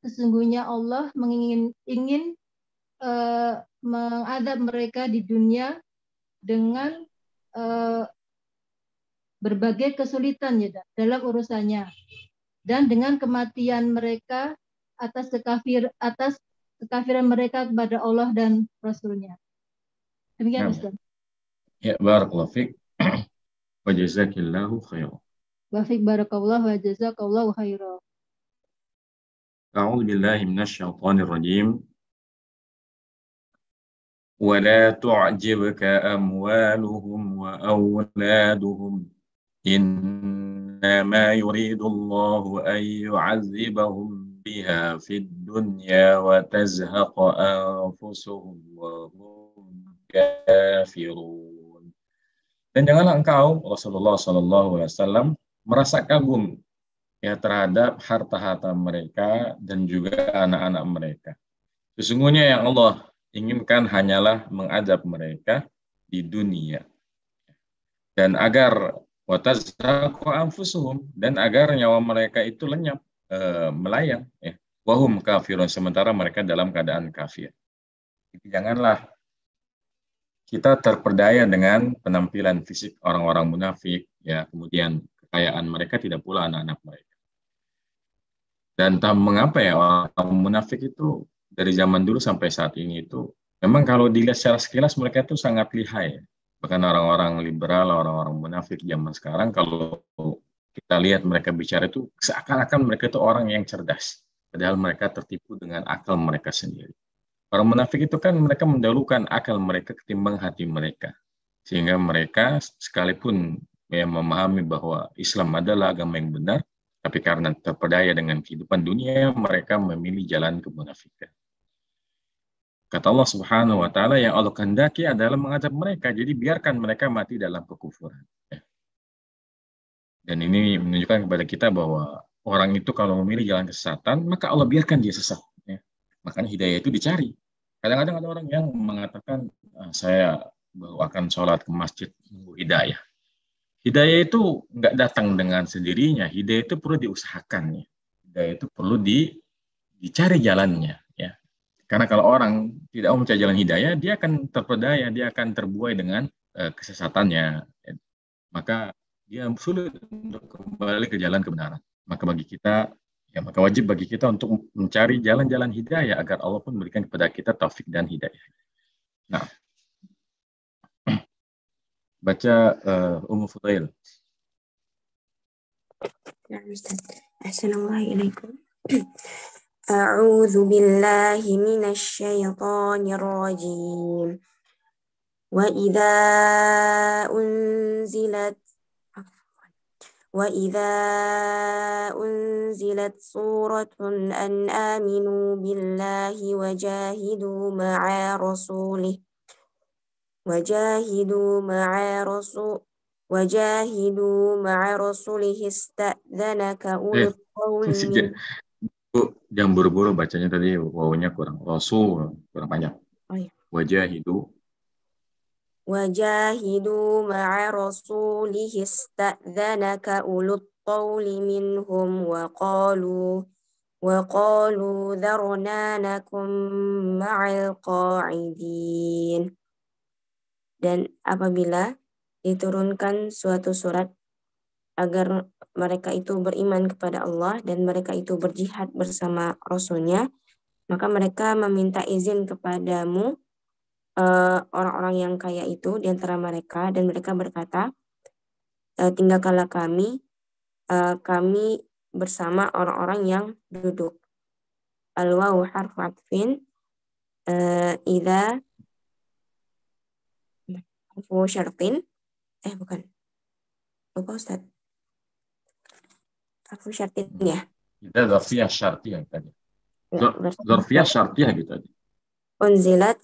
Sesungguhnya Allah mengingin ingin uh, mengadab mereka di dunia dengan uh, berbagai kesulitan ya, dalam urusannya dan dengan kematian mereka atas kekafir atas kekafiran mereka kepada Allah dan Rasulnya. Demikian ya. Ustaz. Ya, barakallahu fiik. [CLEARS THROAT] wa jazakillahu khairan. Wa fiik barakallahu wa jazakallahu khairan. أعوذ بالله rajim. Wa la ولا تعجبك أموالهم وأولادهم إنما يريد الله أن يعذبهم بها في الدنيا وتزهق أنفسهم وهم كافرون Dan janganlah engkau, Rasulullah Shallallahu Alaihi Wasallam, merasa kagum ya terhadap harta-harta mereka dan juga anak-anak mereka. Sesungguhnya yang Allah inginkan hanyalah mengajab mereka di dunia. Dan agar anfusuhum dan agar nyawa mereka itu lenyap e, melayang ya wahum kafirun sementara mereka dalam keadaan kafir janganlah kita terperdaya dengan penampilan fisik orang-orang munafik ya kemudian kekayaan mereka tidak pula anak-anak mereka dan entah mengapa ya orang munafik itu dari zaman dulu sampai saat ini itu memang kalau dilihat secara sekilas mereka itu sangat lihai bahkan orang-orang liberal, orang-orang munafik zaman sekarang kalau kita lihat mereka bicara itu seakan-akan mereka itu orang yang cerdas, padahal mereka tertipu dengan akal mereka sendiri. Orang munafik itu kan mereka mendahulukan akal mereka ketimbang hati mereka, sehingga mereka sekalipun yang memahami bahwa Islam adalah agama yang benar, tapi karena terpedaya dengan kehidupan dunia, mereka memilih jalan ke kemunafikan. Kata Allah Subhanahu wa taala yang Allah kehendaki adalah mengajak mereka. Jadi biarkan mereka mati dalam kekufuran. Ya. Dan ini menunjukkan kepada kita bahwa orang itu kalau memilih jalan kesesatan, maka Allah biarkan dia sesat. Ya. Makanya hidayah itu dicari. Kadang-kadang ada orang yang mengatakan ah, saya baru akan sholat ke masjid nunggu hidayah. Hidayah itu nggak datang dengan sendirinya. Hidayah itu perlu diusahakan ya. Hidayah itu perlu di, dicari jalannya karena kalau orang tidak mau mencari jalan hidayah, dia akan terpedaya, dia akan terbuai dengan uh, kesesatannya. Maka dia sulit untuk kembali ke jalan kebenaran. Maka bagi kita, ya maka wajib bagi kita untuk mencari jalan-jalan hidayah agar Allah pun memberikan kepada kita taufik dan hidayah. Nah, [CLEARS THROAT] baca uh, Ummu Fudail. Ya, Assalamualaikum. [CLEARS THROAT] أعوذ بالله من الشيطان الرجيم وإذا أنزلت وإذا أنزلت سورة أن آمنوا بالله وجاهدوا مع رسوله وجاهدوا مع رسول وجاهدوا مع رسوله استأذنك أولو إيه. القول [LAUGHS] yang buru-buru bacanya tadi wawunya kurang. Rasul kurang panjang. Oh, iya. wajah hidu ma'a rasulih ista'dhanaka ulut qawli minhum wa qalu wa qalu dharna nakum ma'al qa'idin. Dan apabila diturunkan suatu surat agar mereka itu beriman kepada Allah dan mereka itu berjihad bersama Rasulnya, maka mereka meminta izin kepadamu orang eh, orang-orang yang kaya itu di antara mereka dan mereka berkata, e, tinggalkanlah kami, uh, kami bersama orang-orang yang duduk. Al-wawu harfu atfin, uh, eh bukan, lupa Ustadz. Aku syar'tinya ya. Kita zarfiyah syartiyah tadi. Zarfiyah syartiyah gitu tadi. Unzilat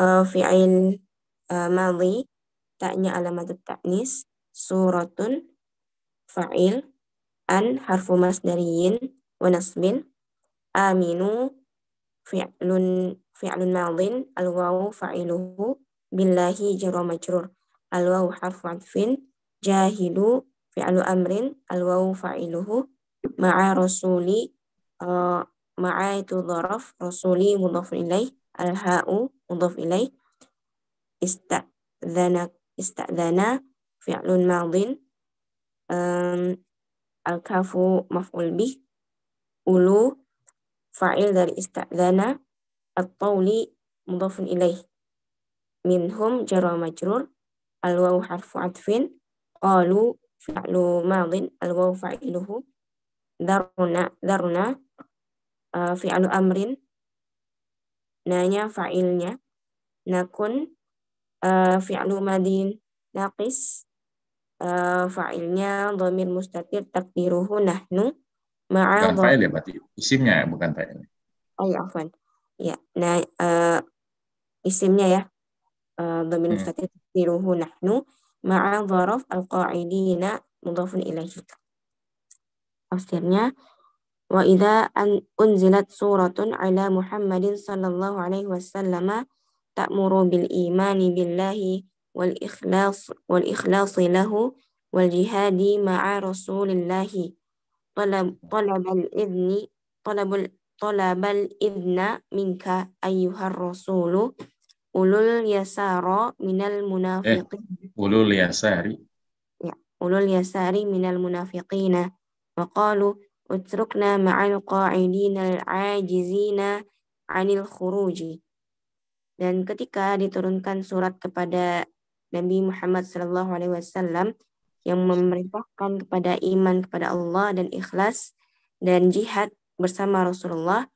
uh, eh, fi'il uh, eh, mali taknya alamat taknis suratun fa'il an harfu masdariyin wa nasbin aminu fi'lun fi'lun madhin alwawu fa'iluhu billahi jarra majrur alwawu harfu adfin jahidu fi'lu amrin al-wawu fa'iluhu ma'a rasuli uh, ma'a itu dharaf rasuli mudhaf ilaih al-ha'u mudhaf ilaih ista'dhana ista'dhana fi'lun madin um, al-kafu maf'ul bih ulu fa'il dari ista'dhana at-tawli mudhaf ilaih minhum jarwa majrur al-wawu harfu atfin qalu فعل madin al فاعله daruna daruna uh, fi'lu amrin nanya fa'ilnya nakun uh, fi'lu madin naqis uh, fa'ilnya dhamir mustatir takdiruhu nahnu ma'a fa'il ya berarti isimnya ya, bukan fa'il oh ya afwan ya nah uh, isimnya ya uh, dhamir mustatir takdiruhu nahnu مع ظرف القاعدين مضاف إليه أفسرنya وإذا أن أنزلت سورة على محمد صلى الله عليه وسلم تأمر بالإيمان بالله والإخلاص والإخلاص له والجهاد مع رسول الله طلب طلب الإذن طلب طلب الإذن منك أيها الرسول ulul yasaro minal eh, munafiqin. Eh, ulul yasari. Ya, ulul yasari minal munafiqina. Wa qalu utrukna ma'al qa'idin al-ajizina anil khuruji. Dan ketika diturunkan surat kepada Nabi Muhammad sallallahu Alaihi Wasallam yang memerintahkan kepada iman kepada Allah dan ikhlas dan jihad bersama Rasulullah,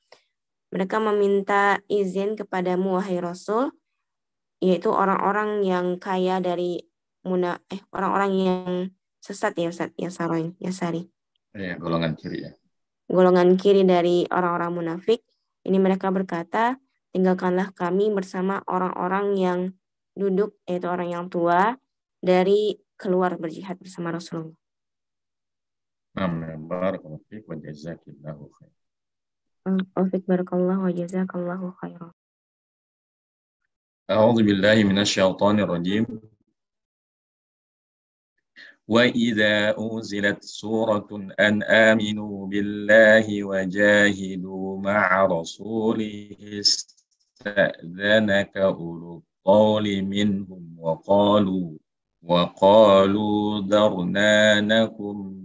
mereka meminta izin kepadamu wahai Rasul yaitu orang-orang yang kaya dari muna eh orang-orang yang sesat ya Ustaz ya Saroin ya Sari. Ya, golongan kiri ya. Golongan kiri dari orang-orang munafik ini mereka berkata tinggalkanlah kami bersama orang-orang yang duduk yaitu orang yang tua dari keluar berjihad bersama Rasulullah. Amin. Ya, barakallahu fiik wa jazakallahu khairan. Wa barakallahu wa jazakallahu khairan. أعوذ بالله من الشيطان الرجيم وإذا أنزلت سورة أن آمنوا بالله وجاهدوا مع رسوله استأذنك أولو الطول منهم وقالوا وقالوا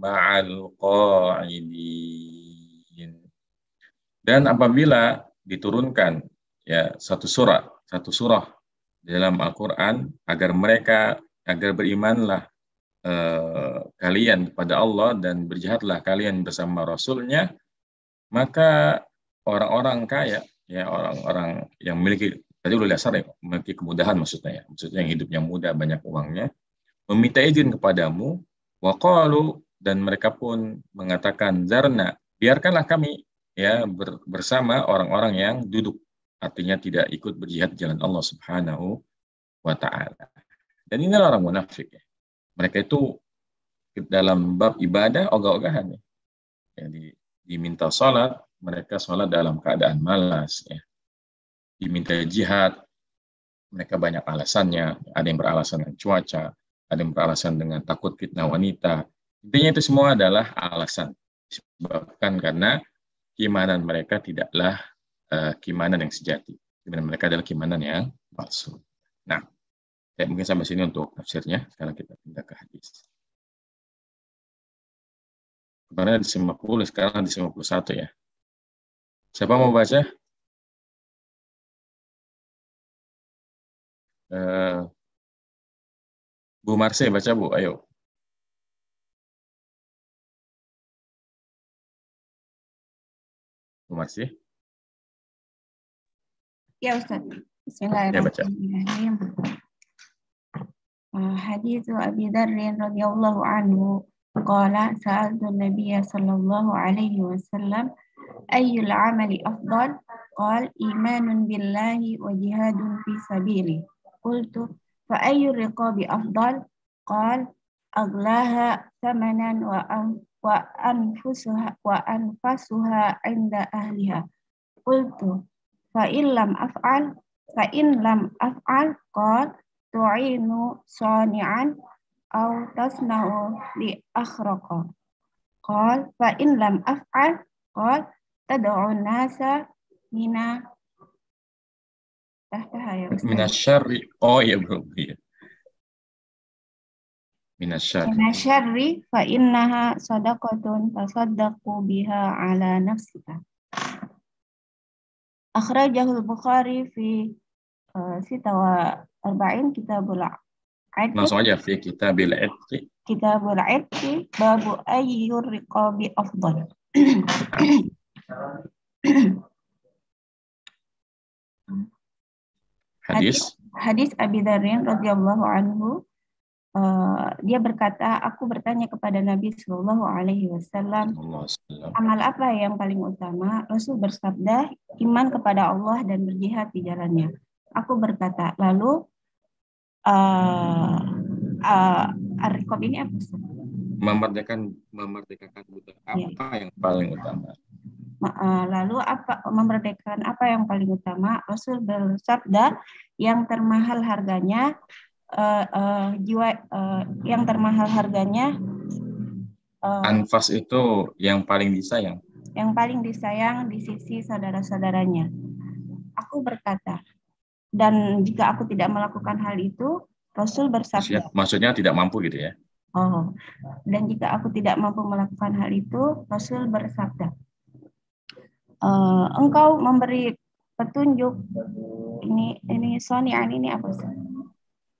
مع القاعدين dan apabila diturunkan ya satu surah satu surah dalam Al-Quran agar mereka agar berimanlah eh, kalian kepada Allah dan berjihadlah kalian bersama Rasulnya maka orang-orang kaya ya orang-orang yang memiliki tadi udah dasar ya memiliki kemudahan maksudnya ya maksudnya yang hidupnya mudah banyak uangnya meminta izin kepadamu waqalu dan mereka pun mengatakan zarna biarkanlah kami ya bersama orang-orang yang duduk Artinya tidak ikut berjihad jalan Allah Subhanahu wa taala. Dan ini orang munafik ya. Mereka itu dalam bab ibadah ogah-ogahan ya. Jadi diminta sholat mereka sholat dalam keadaan malas ya. Diminta jihad, mereka banyak alasannya. Ada yang beralasan dengan cuaca, ada yang beralasan dengan takut fitnah wanita. Intinya itu semua adalah alasan disebabkan karena keimanan mereka tidaklah uh, keimanan yang sejati. Keimanan mereka adalah keimanan yang palsu. Nah, ya, mungkin sampai sini untuk tafsirnya. Sekarang kita pindah ke hadis. Kemarin di 50, sekarang di 51 ya. Siapa mau baca? Uh, Bu Marse, baca Bu, ayo. Bu Marse. Ya Ustaz. Bismillahirrahmanirrahim. Eh, Hadithu Abi Darrin radhiyallahu anhu qala sa'altu Nabiya sallallahu alaihi wasallam ayyul amali afdal qal imanun billahi wa jihadun fi sabili qultu fa ayyul riqabi afdal qal aglaha thamanan wa am wa anfasuha inda ahliha qultu Fa in lam af'al fa in lam af'al qad tu'inu sani'an aw tasna'u li akhraqa. Qal fa in lam af'al qal tad'u nasa mina tahtaha ya Ustaz. Minasyarri. Oh iya belum iya. Minasyarri. Minasyarri fa innaha sadaqatun tasaddaqu biha ala nafsika akhrajahul Bukhari fi uh, sitawa arba'in kitabul Atiq. Langsung aja fi kitabil Atiq. Kitabul fi babu ayyur riqabi afdal. hadis hadis Abi Dharrin radhiyallahu anhu uh, dia berkata, aku bertanya kepada Nabi Shallallahu Alaihi Wasallam, amal apa yang paling utama? Rasul bersabda, iman kepada Allah dan berjihad di jalannya. Aku berkata, lalu uh, uh, ini apa? Memerdekakan, memerdekakan buta. Apa ya. yang paling utama? Nah, lalu apa memerdekakan apa yang paling utama Rasul bersabda yang termahal harganya uh, jiwa uh, yang termahal harganya uh, anfas itu yang paling disayang yang paling disayang di sisi saudara-saudaranya aku berkata dan jika aku tidak melakukan hal itu Rasul bersabda maksudnya, tidak mampu gitu ya oh dan jika aku tidak mampu melakukan hal itu Rasul bersabda uh, engkau memberi petunjuk ini ini Sony ini apa sih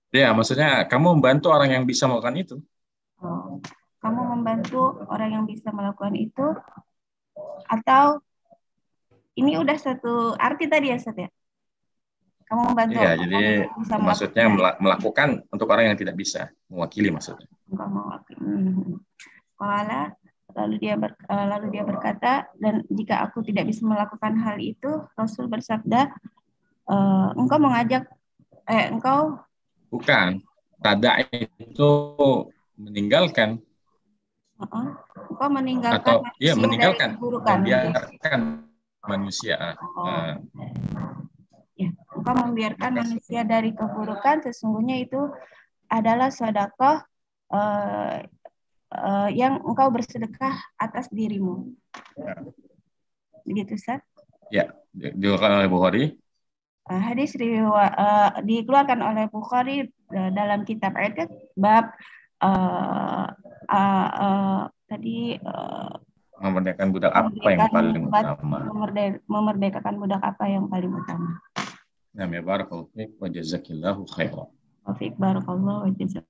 Ya, maksudnya kamu membantu orang yang bisa melakukan itu. Oh, kamu membantu orang yang bisa melakukan itu atau ini udah satu arti tadi ya, Sat ya? Kamu membantu. Iya, jadi bisa maksudnya melakukan. untuk orang yang tidak bisa, mewakili maksudnya. Enggak mewakili. Hmm. lalu dia ber, eh, lalu dia berkata, dan jika aku tidak bisa melakukan hal itu, Rasul bersabda, eh, engkau mengajak eh engkau Bukan. Tada itu meninggalkan. uh Oh, meninggalkan atau ya meninggalkan membiarkan manusia. Ah, oh. Ya, engkau membiarkan manusia dari keburukan sesungguhnya itu adalah sodakoh uh, eh, uh, eh, yang engkau bersedekah atas dirimu. Ya. Begitu, sah? Ya, di Bukhari. Eh, hadis riwa, uh, dikeluarkan oleh Bukhari uh, dalam kitab Etiket bab uh, uh, uh, tadi uh, memerdekakan budak apa yang paling utama? Memerde memerdekakan budak apa yang paling utama? Nah, ya barakallahu fiik wa jazakillahu khairan. Wa fiik barakallahu wa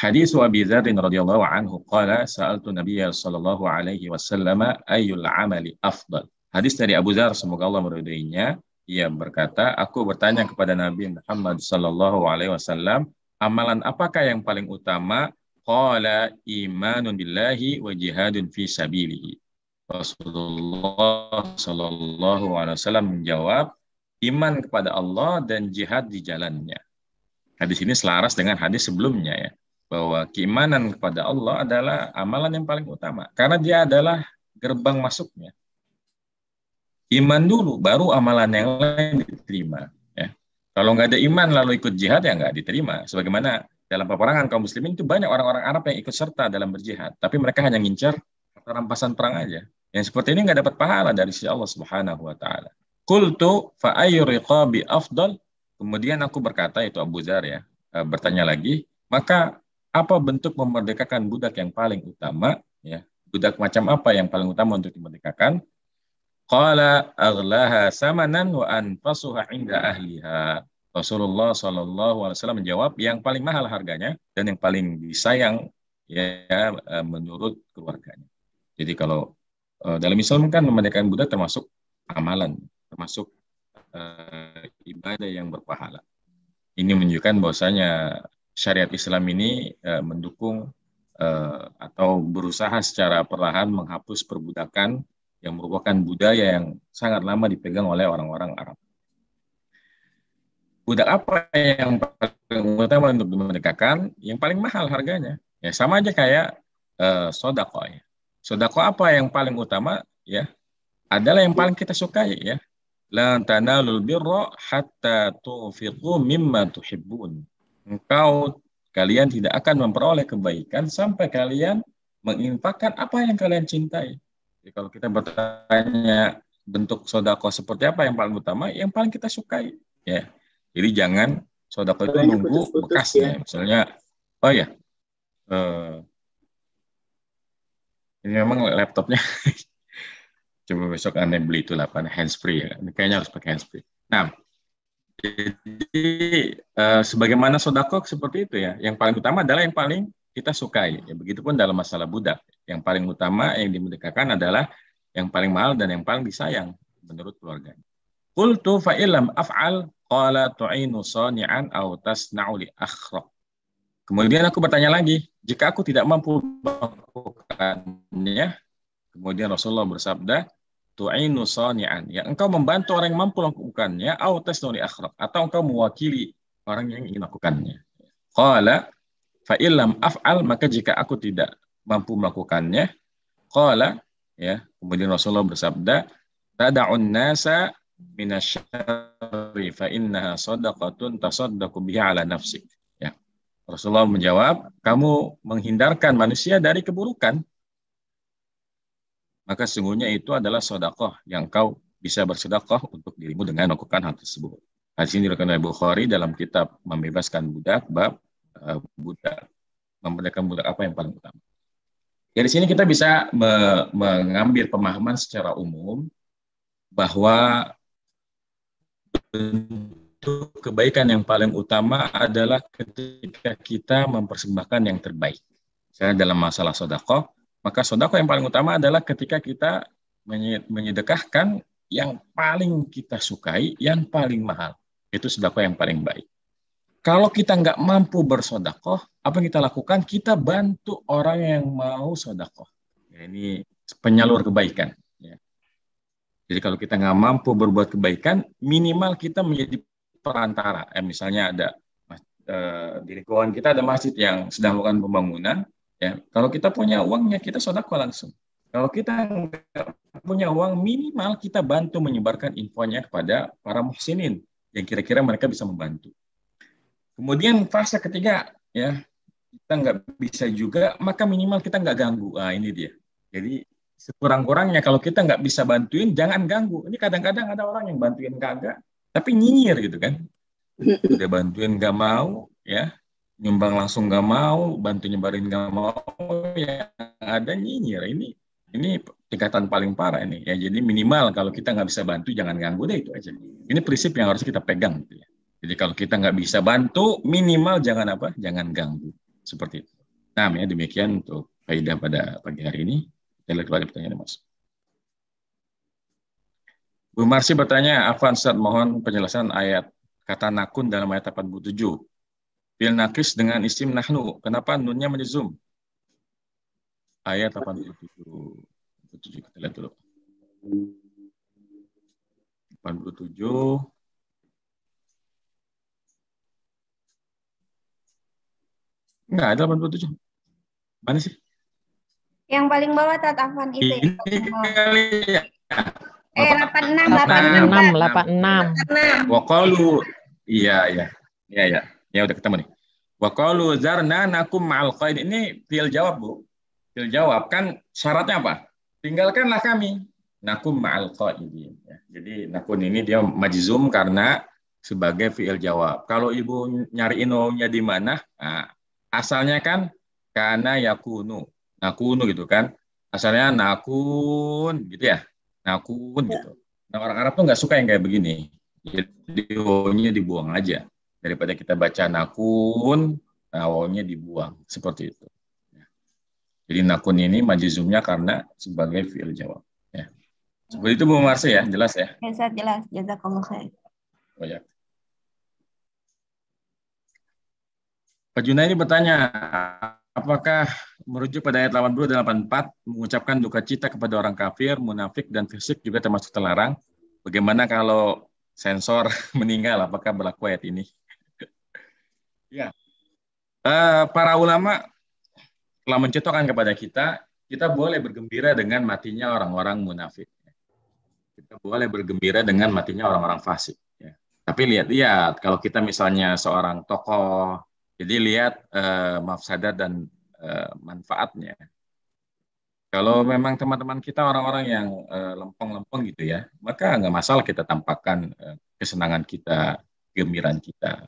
Hadis Abi Dzar radhiyallahu anhu qala sa'altu Nabiya sallallahu alaihi wasallam Ayu'l amali afdal. Hadis dari Abu Dzar semoga Allah meridainya, ia berkata, aku bertanya kepada Nabi Muhammad sallallahu alaihi wasallam, amalan apakah yang paling utama? Qala imanun billahi wa jihadun fi sabilihi. Rasulullah Shallallahu Alaihi Wasallam menjawab iman kepada Allah dan jihad di jalannya. Hadis ini selaras dengan hadis sebelumnya ya bahwa keimanan kepada Allah adalah amalan yang paling utama karena dia adalah gerbang masuknya. Iman dulu baru amalan yang lain diterima ya. Kalau nggak ada iman lalu ikut jihad ya nggak diterima. Sebagaimana dalam peperangan kaum muslimin itu banyak orang-orang Arab yang ikut serta dalam berjihad, tapi mereka hanya ngincar rampasan perang aja. Yang seperti ini nggak dapat pahala dari si Allah Subhanahu wa taala. Qultu fa afdal? Kemudian aku berkata itu Abu Zar ya, eh, bertanya lagi, maka apa bentuk memerdekakan budak yang paling utama ya budak macam apa yang paling utama untuk dimerdekakan qala aghlaha samanan wa anfasuha inda ahliha Rasulullah Shallallahu Alaihi Wasallam menjawab yang paling mahal harganya dan yang paling disayang ya e, menurut keluarganya. Jadi kalau e, dalam Islam kan memerdekakan budak termasuk amalan, termasuk uh, ibadah yang berpahala. Ini menunjukkan bahwasanya syariat Islam ini uh, mendukung uh, atau berusaha secara perlahan menghapus perbudakan yang merupakan budaya yang sangat lama dipegang oleh orang-orang Arab. Budak apa yang paling utama untuk dimerdekakan? Yang paling mahal harganya. Ya sama aja kayak uh, sodako ya. Sodako apa yang paling utama ya? Adalah yang paling kita sukai ya. lantana tanalul hatta tufiqu mimma tuhibbun engkau kalian tidak akan memperoleh kebaikan sampai kalian menginfakkan apa yang kalian cintai. Jadi kalau kita bertanya bentuk sodako seperti apa yang paling utama, yang paling kita sukai, ya. Jadi jangan sodako itu nunggu bekasnya, ya. misalnya, oh ya, eh, ini memang laptopnya. [LAUGHS] Coba besok aneh beli itu 8 handsfree ya. Kayaknya harus pakai handsfree. Nah, jadi uh, sebagaimana sodako seperti itu ya, yang paling utama adalah yang paling kita sukai. Ya, begitupun dalam masalah budak, yang paling utama yang dimerdekakan adalah yang paling mahal dan yang paling disayang menurut keluarganya. Kultu fa'ilam af'al qala tu'inu sani'an aw tasna'u akhraq. Kemudian aku bertanya lagi, jika aku tidak mampu melakukannya, kemudian Rasulullah bersabda, tu'inu sani'an ya engkau membantu orang yang mampu melakukannya au tasnuri akhraq atau engkau mewakili orang yang ingin melakukannya qala fa illam af'al maka jika aku tidak mampu melakukannya qala ya kemudian Rasulullah bersabda tada'un nasa minasyarri fa innaha sadaqatun tasaddaqu biha ala nafsik ya, Rasulullah menjawab kamu menghindarkan manusia dari keburukan maka sungguhnya itu adalah sodakoh yang kau bisa bersodakoh untuk dirimu dengan melakukan hal tersebut. Hadis nah, ini oleh Bukhari dalam kitab membebaskan budak bab eh, budak memerdekakan budak apa yang paling utama. Ya, Dari sini kita bisa me mengambil pemahaman secara umum bahwa bentuk kebaikan yang paling utama adalah ketika kita mempersembahkan yang terbaik. Misalnya dalam masalah sodakoh, maka sodako yang paling utama adalah ketika kita menyedekahkan yang paling kita sukai, yang paling mahal. Itu sodako yang paling baik. Kalau kita nggak mampu bersodako, apa yang kita lakukan? Kita bantu orang yang mau sodako. Ya, ini penyalur kebaikan. Ya. Jadi kalau kita nggak mampu berbuat kebaikan, minimal kita menjadi perantara. Eh, misalnya ada eh, di lingkungan kita ada masjid yang sedang melakukan pembangunan, Ya, kalau kita punya uangnya kita sodako langsung. Kalau kita punya uang minimal kita bantu menyebarkan infonya kepada para muhsinin yang kira-kira mereka bisa membantu. Kemudian fase ketiga ya kita nggak bisa juga maka minimal kita nggak ganggu. Ah ini dia. Jadi sekurang-kurangnya kalau kita nggak bisa bantuin jangan ganggu. Ini kadang-kadang ada orang yang bantuin kagak tapi nyinyir gitu kan. Udah bantuin nggak mau ya nyumbang langsung nggak mau, bantu nyebarin nggak mau, ya ada nyinyir. Ini ini tingkatan paling parah ini. Ya jadi minimal kalau kita nggak bisa bantu jangan ganggu deh itu aja. Ini prinsip yang harus kita pegang gitu ya. Jadi kalau kita nggak bisa bantu, minimal jangan apa? Jangan ganggu. Seperti itu. Nah, ya demikian untuk kaidah pada pagi hari ini. Saya lihat ada pertanyaan Mas. Bu Marsi bertanya, Afan saat mohon penjelasan ayat kata nakun dalam ayat 47 fil nakis dengan isim nahnu. Kenapa nunnya menjadi zoom? Ayat 87. kita lihat dulu. 87 Enggak ada 87. Mana sih? Yang paling bawah Tat Afan itu ya? Ini ya. kali ya. Eh, 86, 86, 86. 86. 86. Wakalu, iya, iya, iya, iya. Ya udah ketemu nih. Wa qalu zarna nakum ma'al qaid. Ini fiil jawab, Bu. Fiil jawab kan syaratnya apa? Tinggalkanlah kami nakum ma'al qaid Ya, jadi nakun ini dia majzum karena sebagai fiil jawab. Kalau Ibu nyari inownya di mana? Nah, asalnya kan karena yakunu. Nakunu gitu kan. Asalnya nakun gitu ya. Nakun gitu. Nah, orang Arab tuh nggak suka yang kayak begini. Jadi o dibuang aja daripada kita baca nakun awalnya dibuang seperti itu ya. jadi nakun ini majuzumnya karena sebagai fiil jawab ya seperti itu Bu Marsi ya jelas ya, ya jelas saya jelas oh ya Pak Junaidi ini bertanya, apakah merujuk pada ayat 82 dan 84 mengucapkan duka cita kepada orang kafir, munafik dan fisik juga termasuk terlarang? Bagaimana kalau sensor [LAUGHS] meninggal? Apakah berlaku ayat ini? Ya. Uh, para ulama telah mencetakkan kepada kita, kita boleh bergembira dengan matinya orang-orang munafik. Kita boleh bergembira dengan matinya orang-orang fasik. Ya. Tapi lihat-lihat, kalau kita misalnya seorang tokoh, jadi lihat uh, mafsadat dan uh, manfaatnya. Kalau memang teman-teman kita orang-orang yang lempeng-lempeng uh, gitu ya, maka nggak masalah kita tampakkan uh, kesenangan kita, gembiraan kita.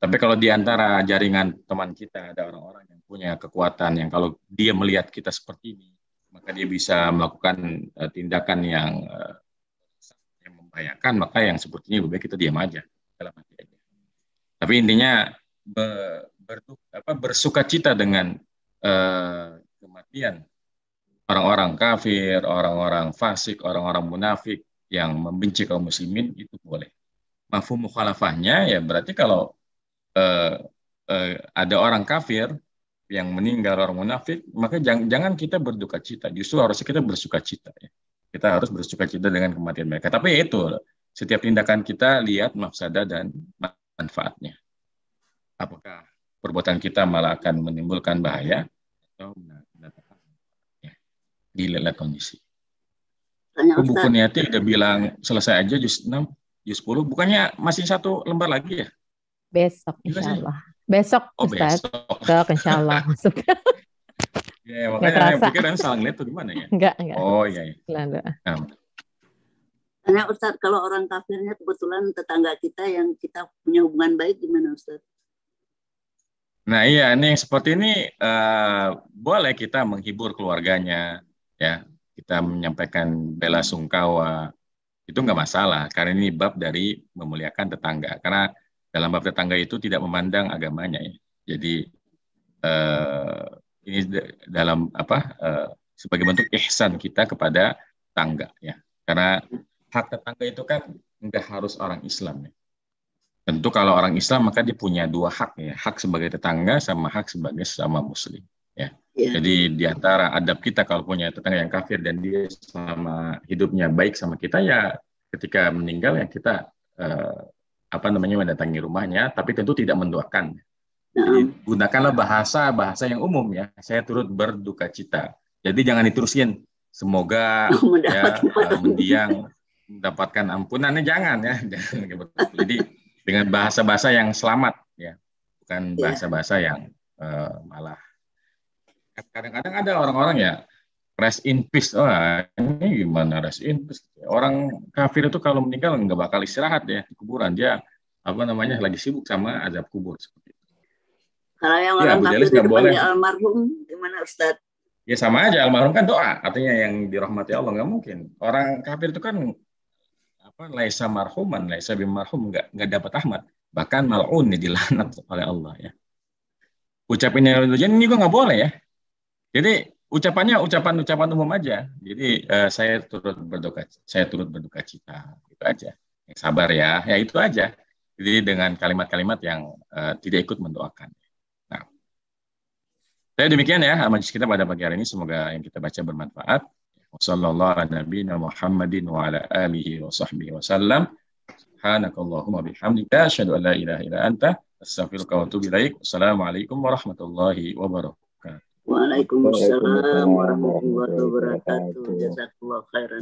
Tapi kalau di antara jaringan teman kita ada orang-orang yang punya kekuatan yang kalau dia melihat kita seperti ini, maka dia bisa melakukan uh, tindakan yang uh, yang membahayakan, maka yang sepertinya lebih baik kita diam aja dalam hati Tapi intinya be, ber, apa, bersuka cita dengan uh, kematian orang-orang kafir, orang-orang fasik, orang-orang munafik yang membenci kaum muslimin itu boleh. Mafhum mukhalafahnya ya berarti kalau eh, eh, ada orang kafir yang meninggal orang munafik, maka jangan, jangan kita berduka cita. Justru harusnya kita bersuka cita. Ya. Kita harus bersuka cita dengan kematian mereka. Tapi ya itu, setiap tindakan kita lihat mafsada dan manfaatnya. Apakah perbuatan kita malah akan menimbulkan bahaya atau mendatangkan ya. kondisi. Buku niatnya udah bilang selesai aja juz 6, juz 10. Bukannya masih satu lembar lagi ya? Besok insyaallah Besok oh, Ustaz. Besok, besok [LAUGHS] ya, makanya yang pikir yang salah ngeliat tuh gimana ya? Enggak, enggak. Oh iya. iya. Nah. Karena Ustaz, kalau orang kafirnya kebetulan tetangga kita yang kita punya hubungan baik gimana Ustaz? Nah iya, ini yang seperti ini uh, boleh kita menghibur keluarganya, ya kita menyampaikan bela sungkawa itu nggak masalah karena ini bab dari memuliakan tetangga karena dalam bab tetangga itu tidak memandang agamanya ya. Jadi uh, ini dalam apa uh, sebagai bentuk ihsan kita kepada tangga ya. Karena hak tetangga itu kan enggak harus orang Islam ya. Tentu kalau orang Islam maka dia punya dua hak ya, hak sebagai tetangga sama hak sebagai sesama muslim ya. Iya. Jadi di antara adab kita kalau punya tetangga yang kafir dan dia sama hidupnya baik sama kita ya ketika meninggal ya kita uh, apa namanya mendatangi rumahnya, tapi tentu tidak mendoakan. Ya. Jadi, gunakanlah bahasa bahasa yang umum ya. Saya turut berduka cita. Jadi jangan diterusin. Semoga oh, [LAUGHS] ya eh, mendiang mendapatkan ampunannya jangan ya. [LAUGHS] Jadi dengan bahasa-bahasa yang selamat ya, bukan iya. bahasa-bahasa yang uh, malah. Kadang-kadang ada orang-orang ya rest in peace. Oh, ini gimana rest in peace? Orang kafir itu kalau meninggal nggak bakal istirahat ya di kuburan. Dia apa namanya lagi sibuk sama azab kubur seperti itu. Kalau yang ya, orang kafir di boleh. almarhum gimana Ustaz? Ya sama aja almarhum kan doa, artinya yang dirahmati Allah nggak mungkin. Orang kafir itu kan apa laisa marhuman, laisa bimarhum nggak nggak dapat rahmat. Bahkan mal'un dilanat oleh Allah ya. Ucapin yang ini juga nggak boleh ya. Jadi ucapannya ucapan-ucapan umum aja. Jadi uh, saya turut berduka saya turut berduka cita itu aja. Yang sabar ya, ya itu aja. Jadi dengan kalimat-kalimat yang uh, tidak ikut mendoakan. Nah, saya demikian ya majlis kita pada pagi hari ini. Semoga yang kita baca bermanfaat. Wassalamualaikum warahmatullahi wabarakatuh. Waalaikumsalam warahmatullahi wabarakatuh. Jazakallah khairan.